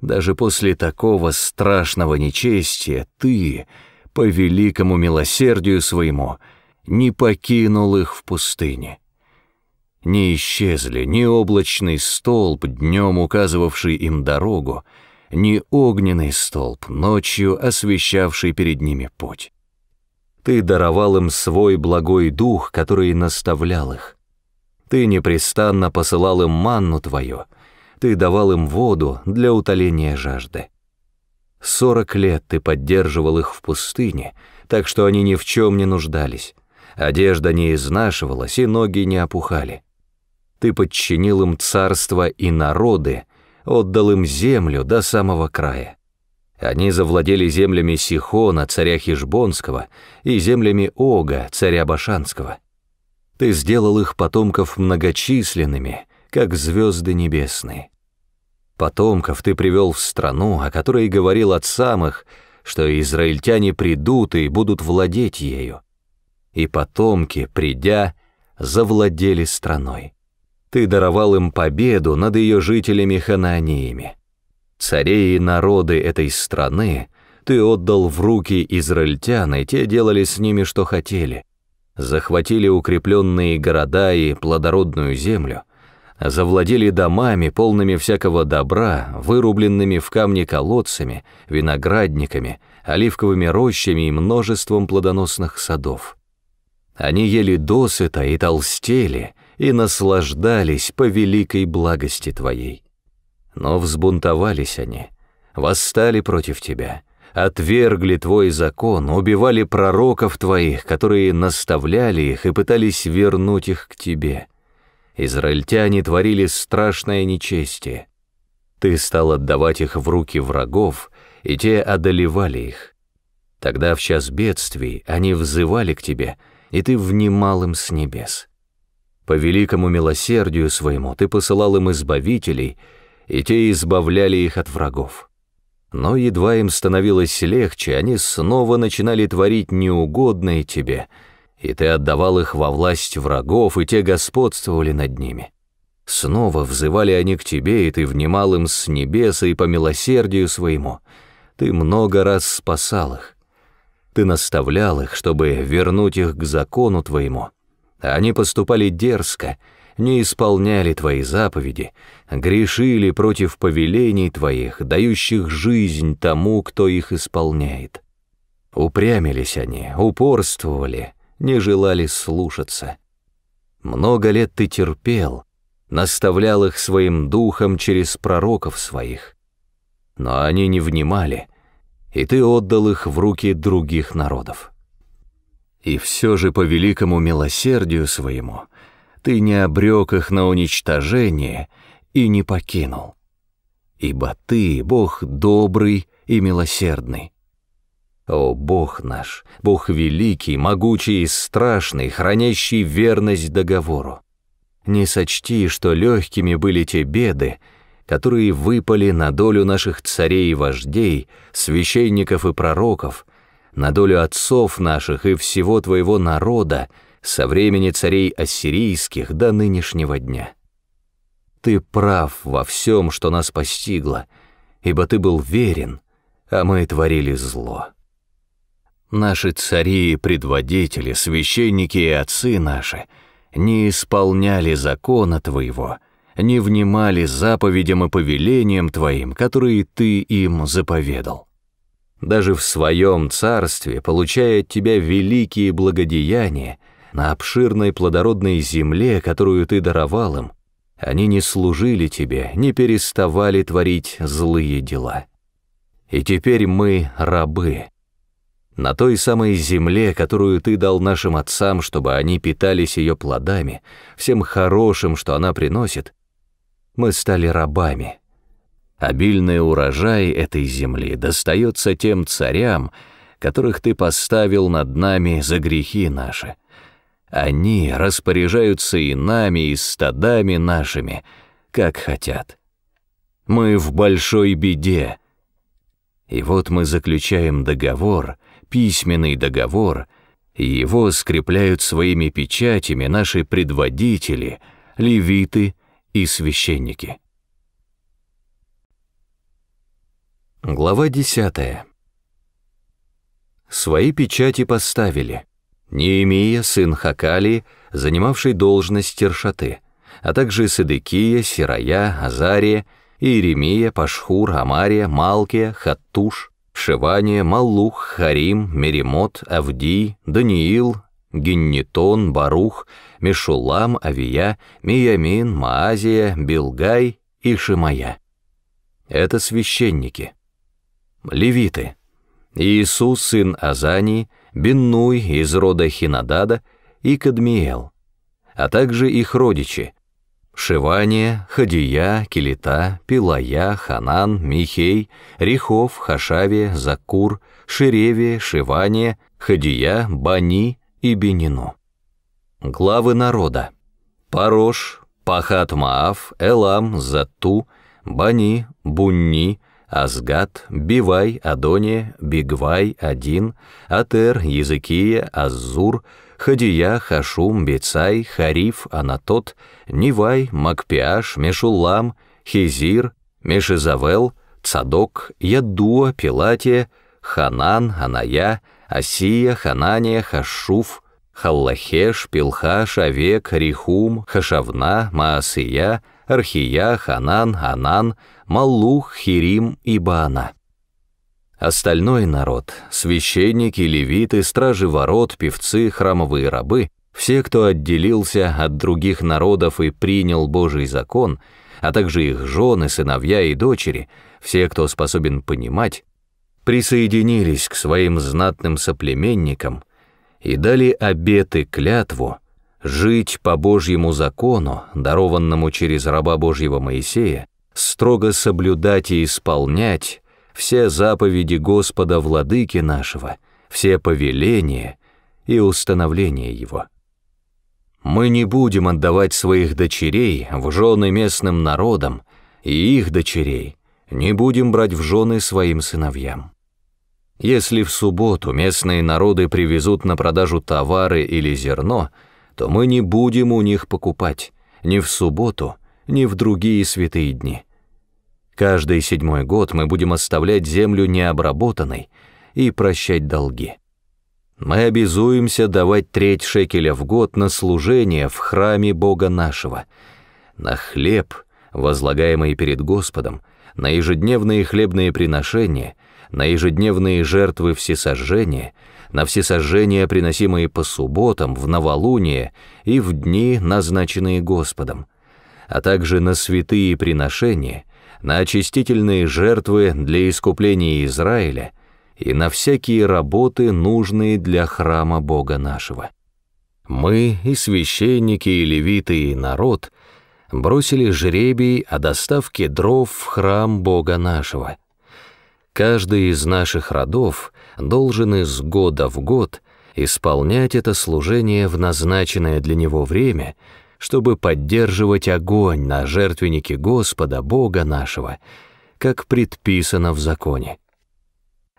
даже после такого страшного нечестия ты — по великому милосердию своему, не покинул их в пустыне. Не исчезли ни облачный столб, днем указывавший им дорогу, ни огненный столб, ночью освещавший перед ними путь. Ты даровал им свой благой дух, который наставлял их. Ты непрестанно посылал им манну твою, ты давал им воду для утоления жажды. Сорок лет ты поддерживал их в пустыне, так что они ни в чем не нуждались. Одежда не изнашивалась и ноги не опухали. Ты подчинил им царства и народы, отдал им землю до самого края. Они завладели землями Сихона, царя Хижбонского, и землями Ога, царя Башанского. Ты сделал их потомков многочисленными, как звезды небесные. Потомков ты привел в страну, о которой говорил от самых, что израильтяне придут и будут владеть ею. И потомки, придя, завладели страной. Ты даровал им победу над ее жителями-хананиями. Царей и народы этой страны ты отдал в руки израильтян, и те делали с ними, что хотели. Захватили укрепленные города и плодородную землю, завладели домами, полными всякого добра, вырубленными в камне колодцами, виноградниками, оливковыми рощами и множеством плодоносных садов. Они ели досыта и толстели, и наслаждались по великой благости Твоей. Но взбунтовались они, восстали против Тебя, отвергли Твой закон, убивали пророков Твоих, которые наставляли их и пытались вернуть их к Тебе» израильтяне творили страшное нечестие. Ты стал отдавать их в руки врагов, и те одолевали их. Тогда в час бедствий они взывали к тебе, и ты внимал им с небес. По великому милосердию своему ты посылал им избавителей, и те избавляли их от врагов. Но едва им становилось легче, они снова начинали творить неугодное тебе — и ты отдавал их во власть врагов, и те господствовали над ними. Снова взывали они к тебе, и ты внимал им с небеса и по милосердию своему. Ты много раз спасал их. Ты наставлял их, чтобы вернуть их к закону твоему. Они поступали дерзко, не исполняли твои заповеди, грешили против повелений твоих, дающих жизнь тому, кто их исполняет. Упрямились они, упорствовали — не желали слушаться. Много лет ты терпел, наставлял их своим духом через пророков своих. Но они не внимали, и ты отдал их в руки других народов. И все же по великому милосердию своему ты не обрек их на уничтожение и не покинул. Ибо ты, Бог добрый и милосердный, о, Бог наш, Бог великий, могучий и страшный, хранящий верность договору! Не сочти, что легкими были те беды, которые выпали на долю наших царей и вождей, священников и пророков, на долю отцов наших и всего твоего народа со времени царей ассирийских до нынешнего дня. Ты прав во всем, что нас постигло, ибо ты был верен, а мы творили зло. Наши цари и предводители, священники и отцы наши не исполняли закона Твоего, не внимали заповедям и повелениям Твоим, которые Ты им заповедал. Даже в своем царстве, получая от Тебя великие благодеяния, на обширной плодородной земле, которую Ты даровал им, они не служили Тебе, не переставали творить злые дела. И теперь мы рабы, на той самой земле, которую ты дал нашим отцам, чтобы они питались ее плодами, всем хорошим, что она приносит, мы стали рабами. Обильный урожай этой земли достается тем царям, которых ты поставил над нами за грехи наши. Они распоряжаются и нами, и стадами нашими, как хотят. Мы в большой беде. И вот мы заключаем договор — письменный договор, и его скрепляют своими печатями наши предводители, левиты и священники. Глава 10. Свои печати поставили. Неемия, сын Хакали, занимавший должность Тершаты, а также Сыдыкия, Сирая, Азария, Иеремия, Пашхур, Амария, Малкия, Хаттуш, Шивания, Маллух, Харим, Меремот, Авди, Даниил, Геннитон, Барух, Мишулам, Авия, Миямин, Маазия, Билгай и Шимая. Это священники. Левиты. Иисус, сын Азании, Беннуй из рода Хинадада и Кадмиел, а также их родичи Шивания, Хадия, Келита, Пилая, Ханан, Михей, Рихов, Хашави, Закур, Ширеви, Шивания, Хадия, Бани и Бенину. Главы народа. Парош, Пахат-Маав, Элам, Зату, Бани, Бунни, Азгат, Бивай, Адония, Бигвай, Один, Атер, Языкия, Азур, Хадия, Хашум, Бецай, Хариф, Анатот, Нивай, Макпиаш, Мешуллам, Хизир, Мешизавел, Цадок, Ядуа, Пилатия, Ханан, Аная, Асия, Ханания, Хашуф, Халлахеш, Пилха, Шавек, Рихум, Хашавна, Маасия, Архия, Ханан, Анан, Малух, Хирим и Баана. Остальной народ, священники, левиты, стражи ворот, певцы, храмовые рабы, все, кто отделился от других народов и принял Божий закон, а также их жены, сыновья и дочери, все, кто способен понимать, присоединились к своим знатным соплеменникам и дали обет и клятву жить по Божьему закону, дарованному через раба Божьего Моисея, строго соблюдать и исполнять, все заповеди Господа Владыки нашего, все повеления и установления Его. Мы не будем отдавать своих дочерей в жены местным народам, и их дочерей не будем брать в жены своим сыновьям. Если в субботу местные народы привезут на продажу товары или зерно, то мы не будем у них покупать ни в субботу, ни в другие святые дни. Каждый седьмой год мы будем оставлять землю необработанной и прощать долги. Мы обязуемся давать треть шекеля в год на служение в храме Бога нашего, на хлеб, возлагаемый перед Господом, на ежедневные хлебные приношения, на ежедневные жертвы всесожжения, на всесожжения, приносимые по субботам, в новолуние и в дни, назначенные Господом, а также на святые приношения, на очистительные жертвы для искупления Израиля и на всякие работы, нужные для храма Бога нашего. Мы, и священники, и левиты, и народ, бросили жребий о доставке дров в храм Бога нашего. Каждый из наших родов должен из года в год исполнять это служение в назначенное для него время — чтобы поддерживать огонь на жертвеннике Господа, Бога нашего, как предписано в законе.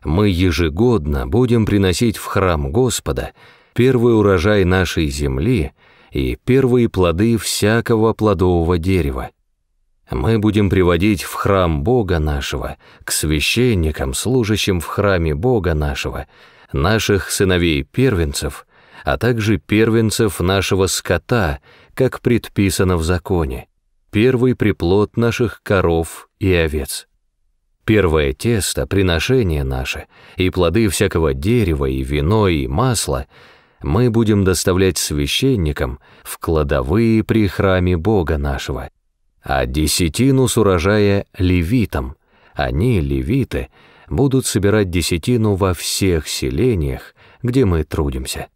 Мы ежегодно будем приносить в храм Господа первый урожай нашей земли и первые плоды всякого плодового дерева. Мы будем приводить в храм Бога нашего, к священникам, служащим в храме Бога нашего, наших сыновей-первенцев, а также первенцев нашего скота, как предписано в законе, первый приплод наших коров и овец. Первое тесто, приношение наше, и плоды всякого дерева, и вино, и масло мы будем доставлять священникам в кладовые при храме Бога нашего, а десятину с урожая левитам. Они, левиты, будут собирать десятину во всех селениях, где мы трудимся.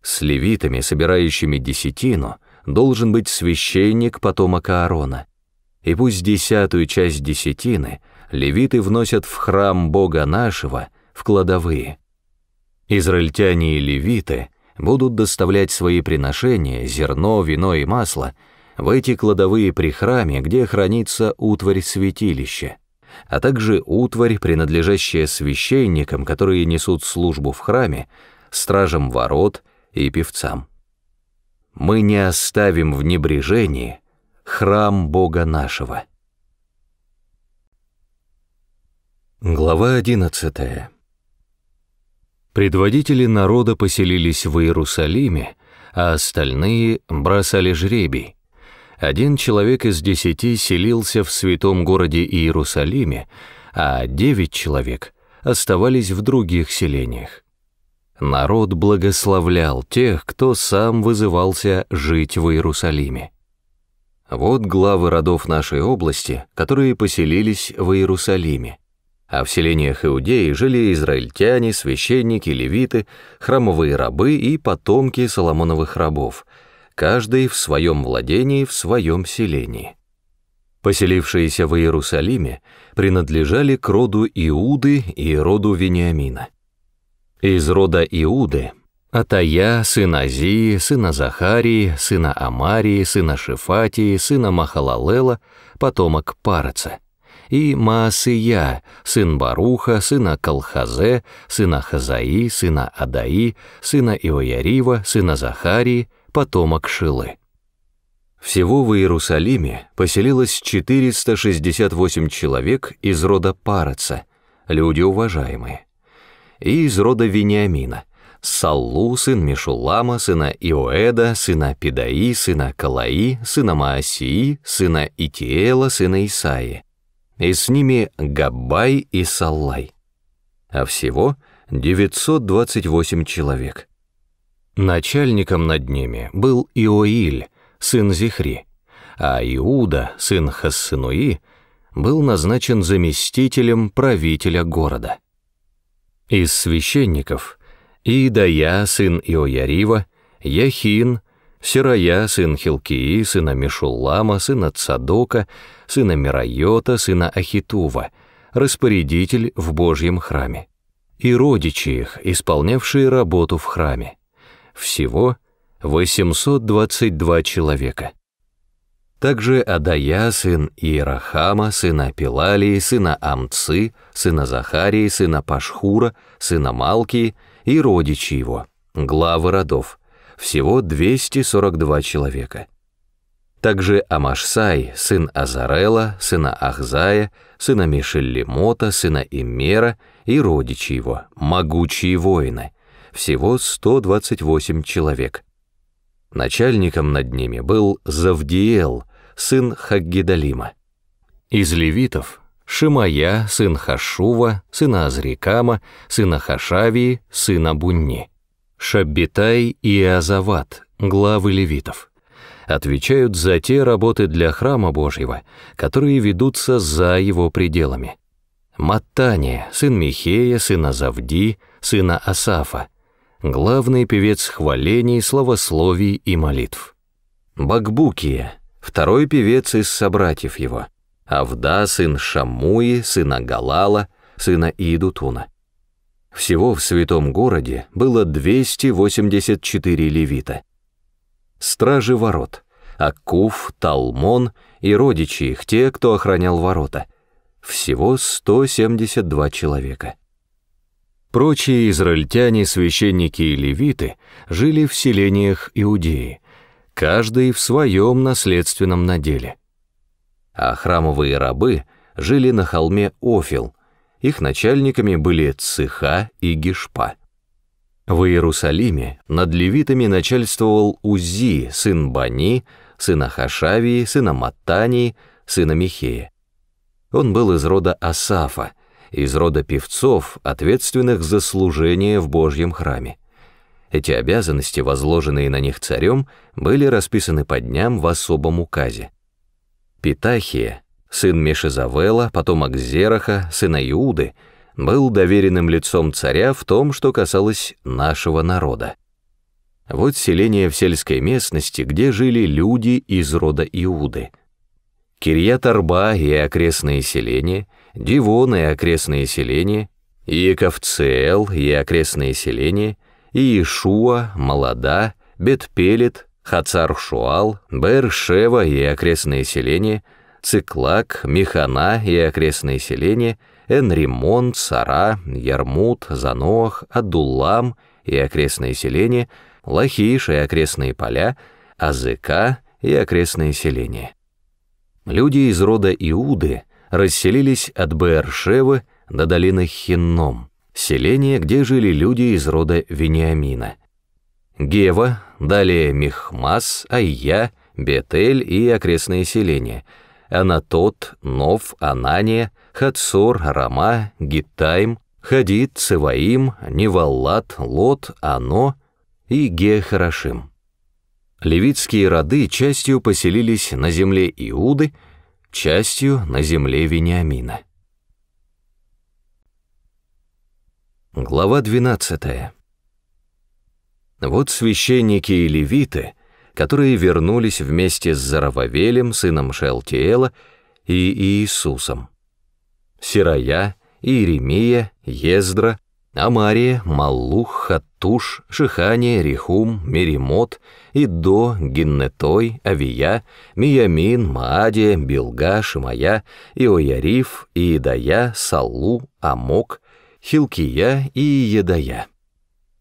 С левитами, собирающими десятину — должен быть священник потомка Аарона. И пусть десятую часть десятины левиты вносят в храм Бога нашего в кладовые. Израильтяне и левиты будут доставлять свои приношения, зерно, вино и масло, в эти кладовые при храме, где хранится утварь святилища, а также утварь, принадлежащая священникам, которые несут службу в храме, стражам ворот и певцам мы не оставим в небрежении храм Бога нашего. Глава 11. Предводители народа поселились в Иерусалиме, а остальные бросали жребий. Один человек из десяти селился в святом городе Иерусалиме, а девять человек оставались в других селениях. Народ благословлял тех, кто сам вызывался жить в Иерусалиме. Вот главы родов нашей области, которые поселились в Иерусалиме. А в селениях Иудеи жили израильтяне, священники, левиты, храмовые рабы и потомки Соломоновых рабов, каждый в своем владении, в своем селении. Поселившиеся в Иерусалиме принадлежали к роду Иуды и роду Вениамина из рода Иуды, Атая, сына Зии, сына Захарии, сына Амарии, сына Шифатии, сына Махалалела, потомок Параца, и Маасия, сын Баруха, сына Колхазе, сына Хазаи, сына Адаи, сына Иоярива, сына Захарии, потомок Шилы. Всего в Иерусалиме поселилось 468 человек из рода Параца, люди уважаемые и из рода Вениамина, Саллу, сын Мишулама, сына Иоэда, сына Педаи, сына Калаи, сына Маасии, сына Итиэла, сына Исаи, и с ними Габай и Саллай. А всего 928 человек. Начальником над ними был Иоиль, сын Зихри, а Иуда, сын Хассенуи, был назначен заместителем правителя города из священников Иидая, сын Иоярива, Яхин, Сирая, сын Хилкии, сына Мишуллама, сына Цадока, сына Мирайота, сына Ахитува, распорядитель в Божьем храме, и родичи их, исполнявшие работу в храме. Всего 822 человека. Также Адая, сын Иерахама, сына Пилалии, сына Амцы, сына Захарии, сына Пашхура, сына Малкии и родичи его, главы родов, всего 242 человека. Также Амашсай, сын Азарела, сына Ахзая, сына Мишеллемота, сына Имера и родичи его, могучие воины, всего 128 человек. Начальником над ними был Завдиел, сын Хаггидалима. Из левитов Шимая, сын Хашува, сына Азрикама, сына Хашавии, сына Бунни. Шаббитай и Азават, главы левитов, отвечают за те работы для храма Божьего, которые ведутся за его пределами. Маттания, сын Михея, сына Завди, сына Асафа, главный певец хвалений, словословий и молитв. Бакбукия, второй певец из собратьев его, Авда, сын Шамуи, сына Галала, сына Идутуна. Всего в святом городе было 284 левита. Стражи ворот, Акуф, Талмон и родичи их, те, кто охранял ворота. Всего 172 человека. Прочие израильтяне, священники и левиты жили в селениях Иудеи, каждый в своем наследственном наделе. А храмовые рабы жили на холме Офил, их начальниками были цеха и гешпа. В Иерусалиме над левитами начальствовал Узи, сын Бани, сына Хашавии, сына Маттании, сына Михея. Он был из рода Асафа, из рода певцов, ответственных за служение в Божьем храме. Эти обязанности, возложенные на них царем, были расписаны по дням в особом указе. Питахия, сын Мешезавела, потомок Зераха, сына Иуды, был доверенным лицом царя в том, что касалось нашего народа. Вот селение в сельской местности, где жили люди из рода Иуды. Кирья арба и окрестные селения, Дивон и окрестные селения, Яковцел и окрестные селения — Иешуа, Молода, Бетпелет, Хацар-Шуал, Бершева и окрестные селения, Циклак, Механа и окрестные селения, Энримон, Сара, Ярмут, Заноах, адулам и окрестные селения, Лахиш и окрестные поля, Азыка и окрестные селения. Люди из рода Иуды расселились от Бершевы до долины Хинном, селение, где жили люди из рода Вениамина. Гева, далее Мехмас, Айя, Бетель и окрестные селения, Анатот, Нов, Анания, Хацор, Рама, Гитайм, Хадид, Цеваим, Неваллат, Лот, Ано и Гехарашим. Левитские роды частью поселились на земле Иуды, частью на земле Вениамина. Глава 12. Вот священники и левиты, которые вернулись вместе с Зарававелем, сыном Шелтиэла, и Иисусом. Сирая, Иеремия, Ездра, Амария, Малух, Хаттуш, Шихания, Рихум, Меремот, Идо, Гиннетой, Авия, Миямин, Маадия, Билга, Шимая, Иояриф, Иедая, Салу, Амок — Хилкия и Едая.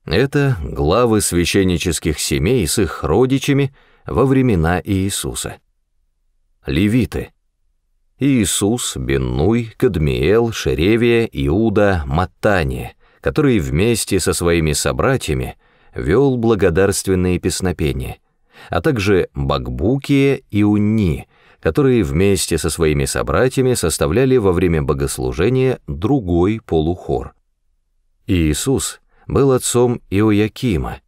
Это главы священнических семей с их родичами во времена Иисуса. Левиты. Иисус, Беннуй, Кадмиел Шеревия, Иуда, Маттани, которые вместе со своими собратьями вел благодарственные песнопения, а также Багбукия и Унни, которые вместе со своими собратьями составляли во время богослужения другой полухор. Иисус был отцом Иоякима,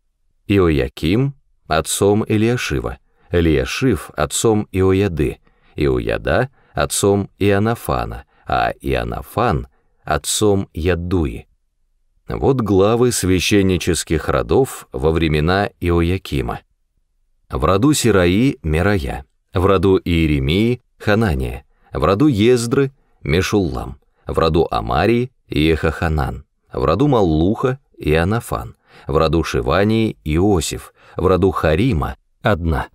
Иояким — отцом Илиашива, Илиашив — отцом Иояды, Иояда — отцом Иоаннафана, а Иоаннафан — отцом Ядуи. Вот главы священнических родов во времена Иоякима. В роду Сираи — Мирая в роду Иеремии – Ханания, в роду Ездры – Мешуллам, в роду Амарии – Иехаханан, в роду Маллуха – Иоаннафан, в роду Шивании – Иосиф, в роду Харима – одна,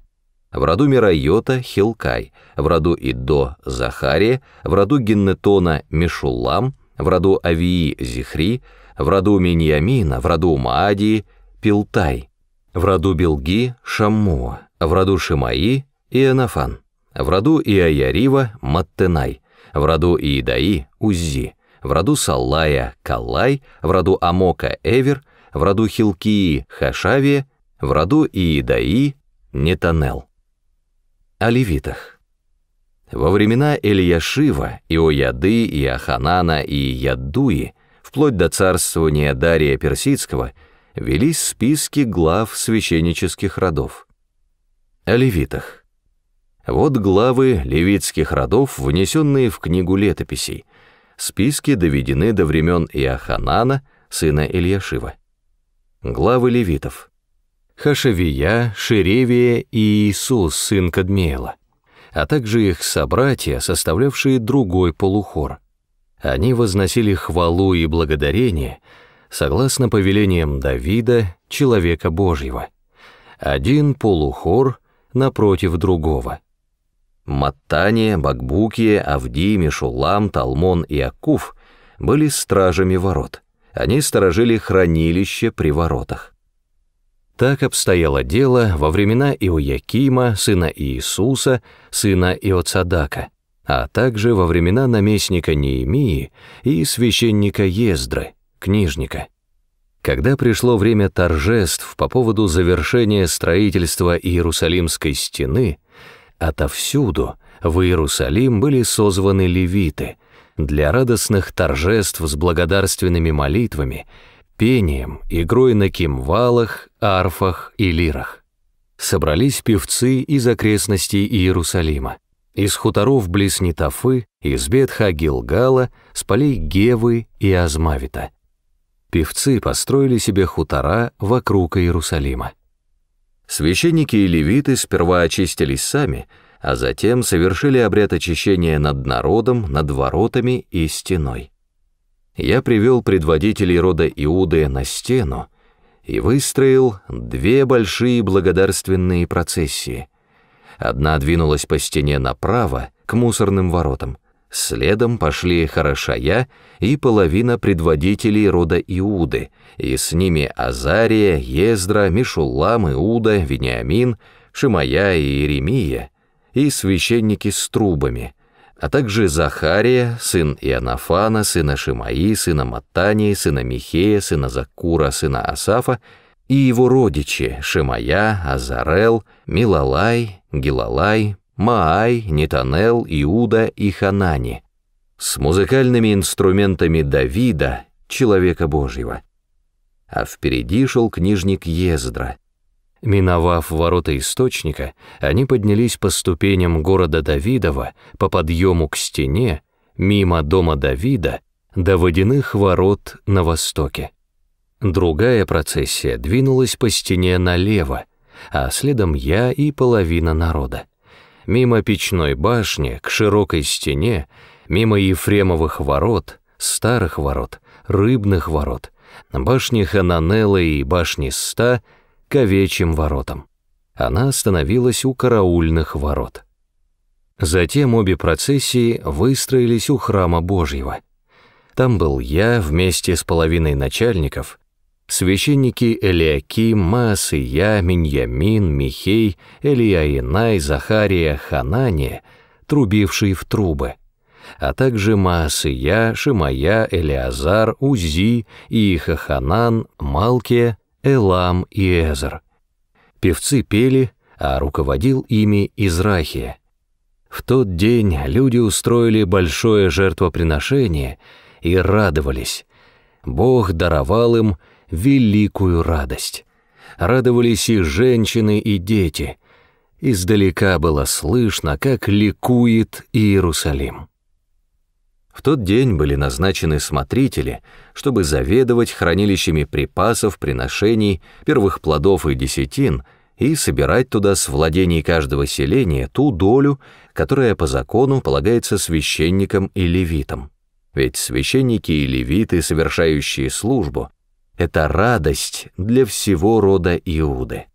в роду Мирайота – Хилкай, в роду Идо Захария, в роду Геннетона – Мешуллам, в роду Авии – Зихри, в роду Миньямина, в роду Маадии – Пилтай, в роду Белги – Шаммуа, в роду Шимаи Иоаннафан, в роду Иаярива – Маттенай, в роду Иидаи – Уззи, в роду Саллая – Калай, в роду Амока – Эвер, в роду Хилкии – Хашавия, в роду Иидаи – Нетанел. О левитах. Во времена Ильяшива, Иояды, Иоханана и Ядуи, вплоть до царствования Дария Персидского, велись списки глав священнических родов. О левитах. Вот главы левитских родов, внесенные в книгу летописей. Списки доведены до времен Иоханана, сына Ильяшива. Главы левитов. Хашавия, Шеревия и Иисус, сын Кадмиэла, а также их собратья, составлявшие другой полухор. Они возносили хвалу и благодарение, согласно повелениям Давида, человека Божьего. Один полухор напротив другого — Маттане, Багбуки, Авди, Мишулам, Талмон и Акуф были стражами ворот. Они сторожили хранилище при воротах. Так обстояло дело во времена Иоякима, сына Иисуса, сына Иоцадака, а также во времена наместника Неемии и священника Ездры, книжника. Когда пришло время торжеств по поводу завершения строительства Иерусалимской стены – Отовсюду в Иерусалим были созваны левиты для радостных торжеств с благодарственными молитвами, пением, игрой на кимвалах, арфах и лирах. Собрались певцы из окрестностей Иерусалима, из хуторов близ Нитофы, из Бетха Гилгала, с полей Гевы и Азмавита. Певцы построили себе хутора вокруг Иерусалима. Священники и левиты сперва очистились сами, а затем совершили обряд очищения над народом, над воротами и стеной. Я привел предводителей рода Иуды на стену и выстроил две большие благодарственные процессии. Одна двинулась по стене направо, к мусорным воротам, Следом пошли Хорошая и половина предводителей рода Иуды, и с ними Азария, Ездра, Мишулам, Иуда, Вениамин, Шимая и Иеремия, и священники с трубами, а также Захария, сын Ионафана, сына Шимаи, сына Матании, сына Михея, сына Закура, сына Асафа, и его родичи Шимая, Азарел, Милалай, Гилалай, Маай, Нетанел, Иуда и Ханани, с музыкальными инструментами Давида, человека Божьего. А впереди шел книжник Ездра. Миновав ворота источника, они поднялись по ступеням города Давидова, по подъему к стене, мимо дома Давида, до водяных ворот на востоке. Другая процессия двинулась по стене налево, а следом я и половина народа мимо печной башни, к широкой стене, мимо Ефремовых ворот, старых ворот, рыбных ворот, башни Хананелла и башни Ста к овечьим воротам. Она остановилась у караульных ворот. Затем обе процессии выстроились у храма Божьего. Там был я вместе с половиной начальников, Священники Элиаким, Маасия, Миньямин, Михей, Илия Захария, Ханания, трубившие в трубы, а также Маасия, Шимая, Элиазар, Узи, Иихаханан, Малкия, Элам и Эзер. Певцы пели, а руководил ими Израхия. В тот день люди устроили большое жертвоприношение и радовались. Бог даровал им – великую радость. Радовались и женщины, и дети. Издалека было слышно, как ликует Иерусалим. В тот день были назначены смотрители, чтобы заведовать хранилищами припасов, приношений, первых плодов и десятин и собирать туда с владений каждого селения ту долю, которая по закону полагается священникам и левитам. Ведь священники и левиты, совершающие службу, это радость для всего рода Иуды.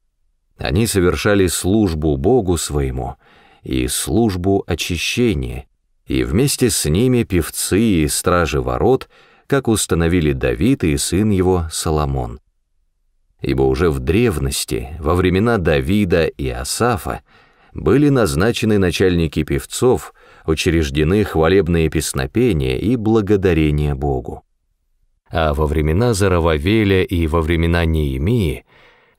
Они совершали службу Богу своему и службу очищения, и вместе с ними певцы и стражи ворот, как установили Давид и сын его Соломон. Ибо уже в древности, во времена Давида и Асафа, были назначены начальники певцов, учреждены хвалебные песнопения и благодарение Богу а во времена Зарававеля и во времена Неемии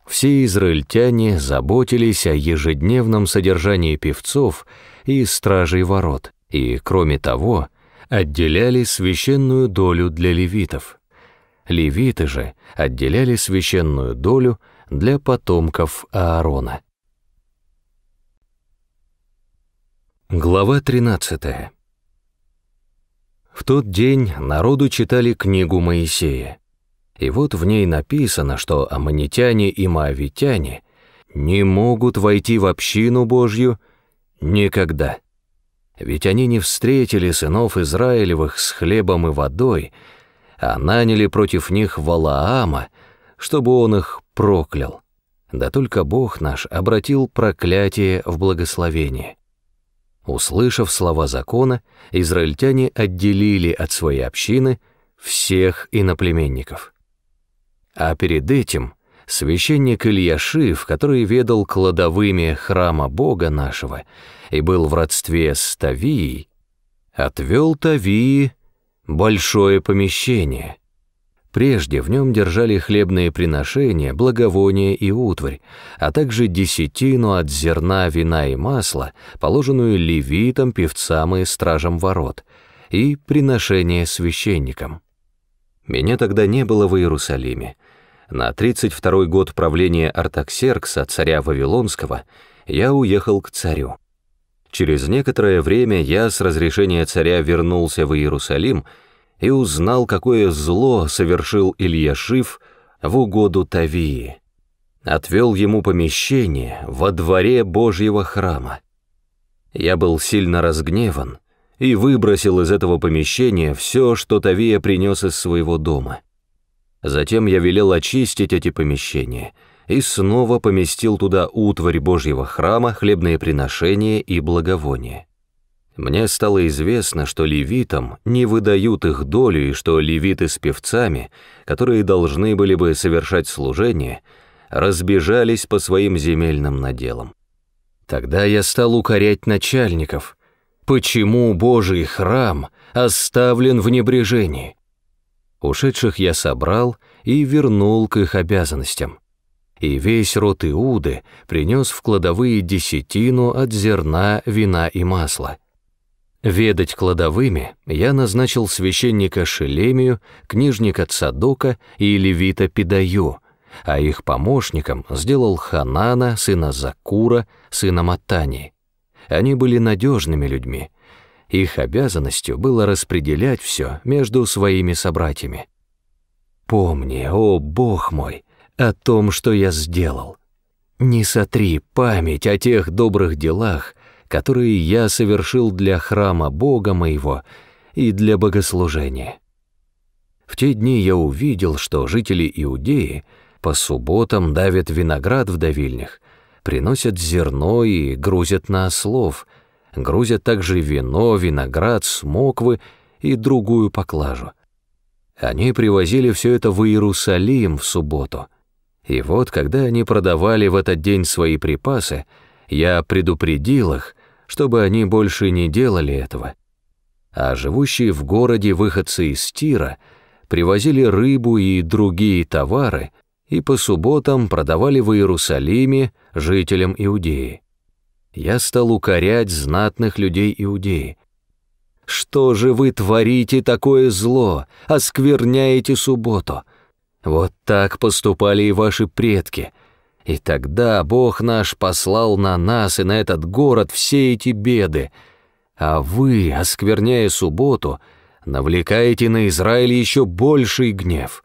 все израильтяне заботились о ежедневном содержании певцов и стражей ворот, и, кроме того, отделяли священную долю для левитов. Левиты же отделяли священную долю для потомков Аарона. Глава 13. В тот день народу читали книгу Моисея. И вот в ней написано, что аммонитяне и моавитяне не могут войти в общину Божью никогда. Ведь они не встретили сынов Израилевых с хлебом и водой, а наняли против них Валаама, чтобы он их проклял. Да только Бог наш обратил проклятие в благословение. Услышав слова закона, израильтяне отделили от своей общины всех иноплеменников. А перед этим священник Ильяшив, который ведал кладовыми храма Бога нашего и был в родстве с Тавией, отвел Тавии большое помещение, Прежде в нем держали хлебные приношения, благовония и утварь, а также десятину от зерна, вина и масла, положенную левитам, певцам и стражам ворот, и приношение священникам. Меня тогда не было в Иерусалиме. На 32-й год правления Артаксеркса, царя Вавилонского, я уехал к царю. Через некоторое время я с разрешения царя вернулся в Иерусалим и узнал, какое зло совершил Илья Шиф в угоду Тавии. Отвел ему помещение во дворе Божьего храма. Я был сильно разгневан и выбросил из этого помещения все, что Тавия принес из своего дома. Затем я велел очистить эти помещения и снова поместил туда утварь Божьего храма, хлебные приношения и благовония. Мне стало известно, что левитам не выдают их долю и что левиты с певцами, которые должны были бы совершать служение, разбежались по своим земельным наделам. Тогда я стал укорять начальников, почему Божий храм оставлен в небрежении. Ушедших я собрал и вернул к их обязанностям. И весь род Иуды принес в кладовые десятину от зерна, вина и масла, Ведать кладовыми я назначил священника Шелемию, книжника Цадока и левита Педаю, а их помощником сделал Ханана, сына Закура, сына Матани. Они были надежными людьми. Их обязанностью было распределять все между своими собратьями. «Помни, о Бог мой, о том, что я сделал. Не сотри память о тех добрых делах, которые я совершил для храма Бога моего и для богослужения. В те дни я увидел, что жители Иудеи по субботам давят виноград в давильнях, приносят зерно и грузят на ослов, грузят также вино, виноград, смоквы и другую поклажу. Они привозили все это в Иерусалим в субботу. И вот, когда они продавали в этот день свои припасы, я предупредил их, чтобы они больше не делали этого. А живущие в городе выходцы из Тира привозили рыбу и другие товары и по субботам продавали в Иерусалиме жителям Иудеи. Я стал укорять знатных людей Иудеи. «Что же вы творите такое зло, оскверняете субботу?» Вот так поступали и ваши предки, и тогда Бог наш послал на нас и на этот город все эти беды, а вы, оскверняя субботу, навлекаете на Израиль еще больший гнев.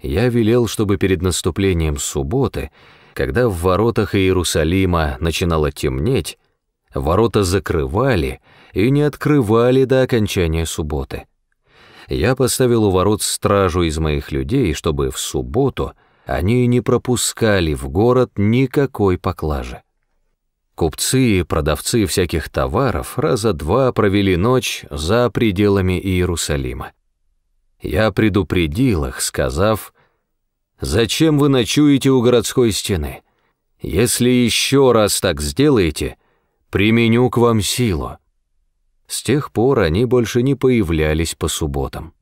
Я велел, чтобы перед наступлением субботы, когда в воротах Иерусалима начинало темнеть, ворота закрывали и не открывали до окончания субботы. Я поставил у ворот стражу из моих людей, чтобы в субботу — они не пропускали в город никакой поклажи. Купцы и продавцы всяких товаров раза два провели ночь за пределами Иерусалима. Я предупредил их, сказав, «Зачем вы ночуете у городской стены? Если еще раз так сделаете, применю к вам силу». С тех пор они больше не появлялись по субботам.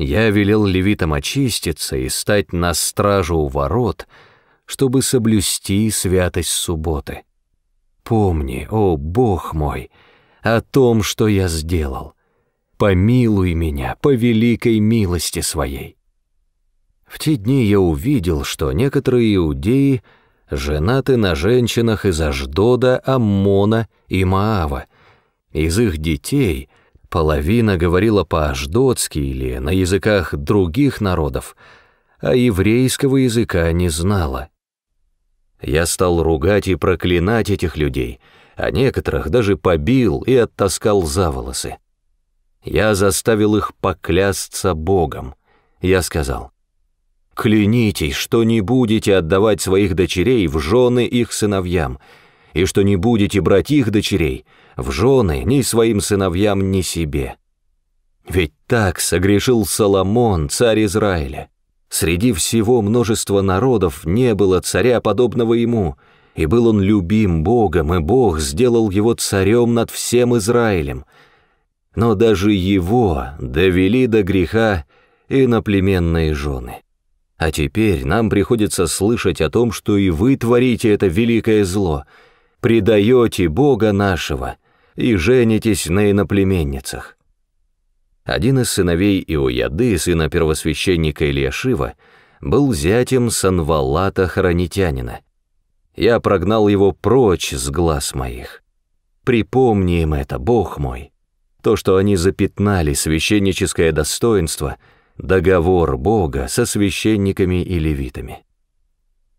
Я велел левитам очиститься и стать на стражу у ворот, чтобы соблюсти святость субботы. Помни, о Бог мой, о том, что я сделал. Помилуй меня по великой милости своей. В те дни я увидел, что некоторые иудеи женаты на женщинах из Аждода, Аммона и Маава. Из их детей Половина говорила по-аждотски или на языках других народов, а еврейского языка не знала. Я стал ругать и проклинать этих людей, а некоторых даже побил и оттаскал за волосы. Я заставил их поклясться Богом. Я сказал, «Клянитесь, что не будете отдавать своих дочерей в жены их сыновьям, и что не будете брать их дочерей, в жены ни своим сыновьям, ни себе. Ведь так согрешил Соломон, царь Израиля. Среди всего множества народов не было царя, подобного ему, и был он любим Богом, и Бог сделал его царем над всем Израилем. Но даже его довели до греха и иноплеменные жены. А теперь нам приходится слышать о том, что и вы творите это великое зло, предаете Бога нашего — и женитесь на иноплеменницах. Один из сыновей Иояды, сына первосвященника Ильяшива, был зятем Санвалата Хранитянина. Я прогнал его прочь с глаз моих. Припомни им это, Бог мой. То, что они запятнали священническое достоинство, договор Бога со священниками и левитами.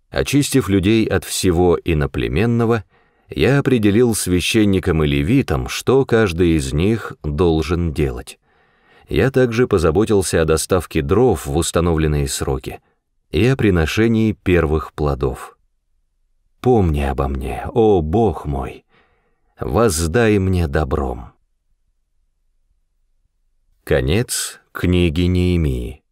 Очистив людей от всего иноплеменного, — я определил священникам и левитам, что каждый из них должен делать. Я также позаботился о доставке дров в установленные сроки и о приношении первых плодов. «Помни обо мне, о Бог мой, воздай мне добром». Конец книги Неемии.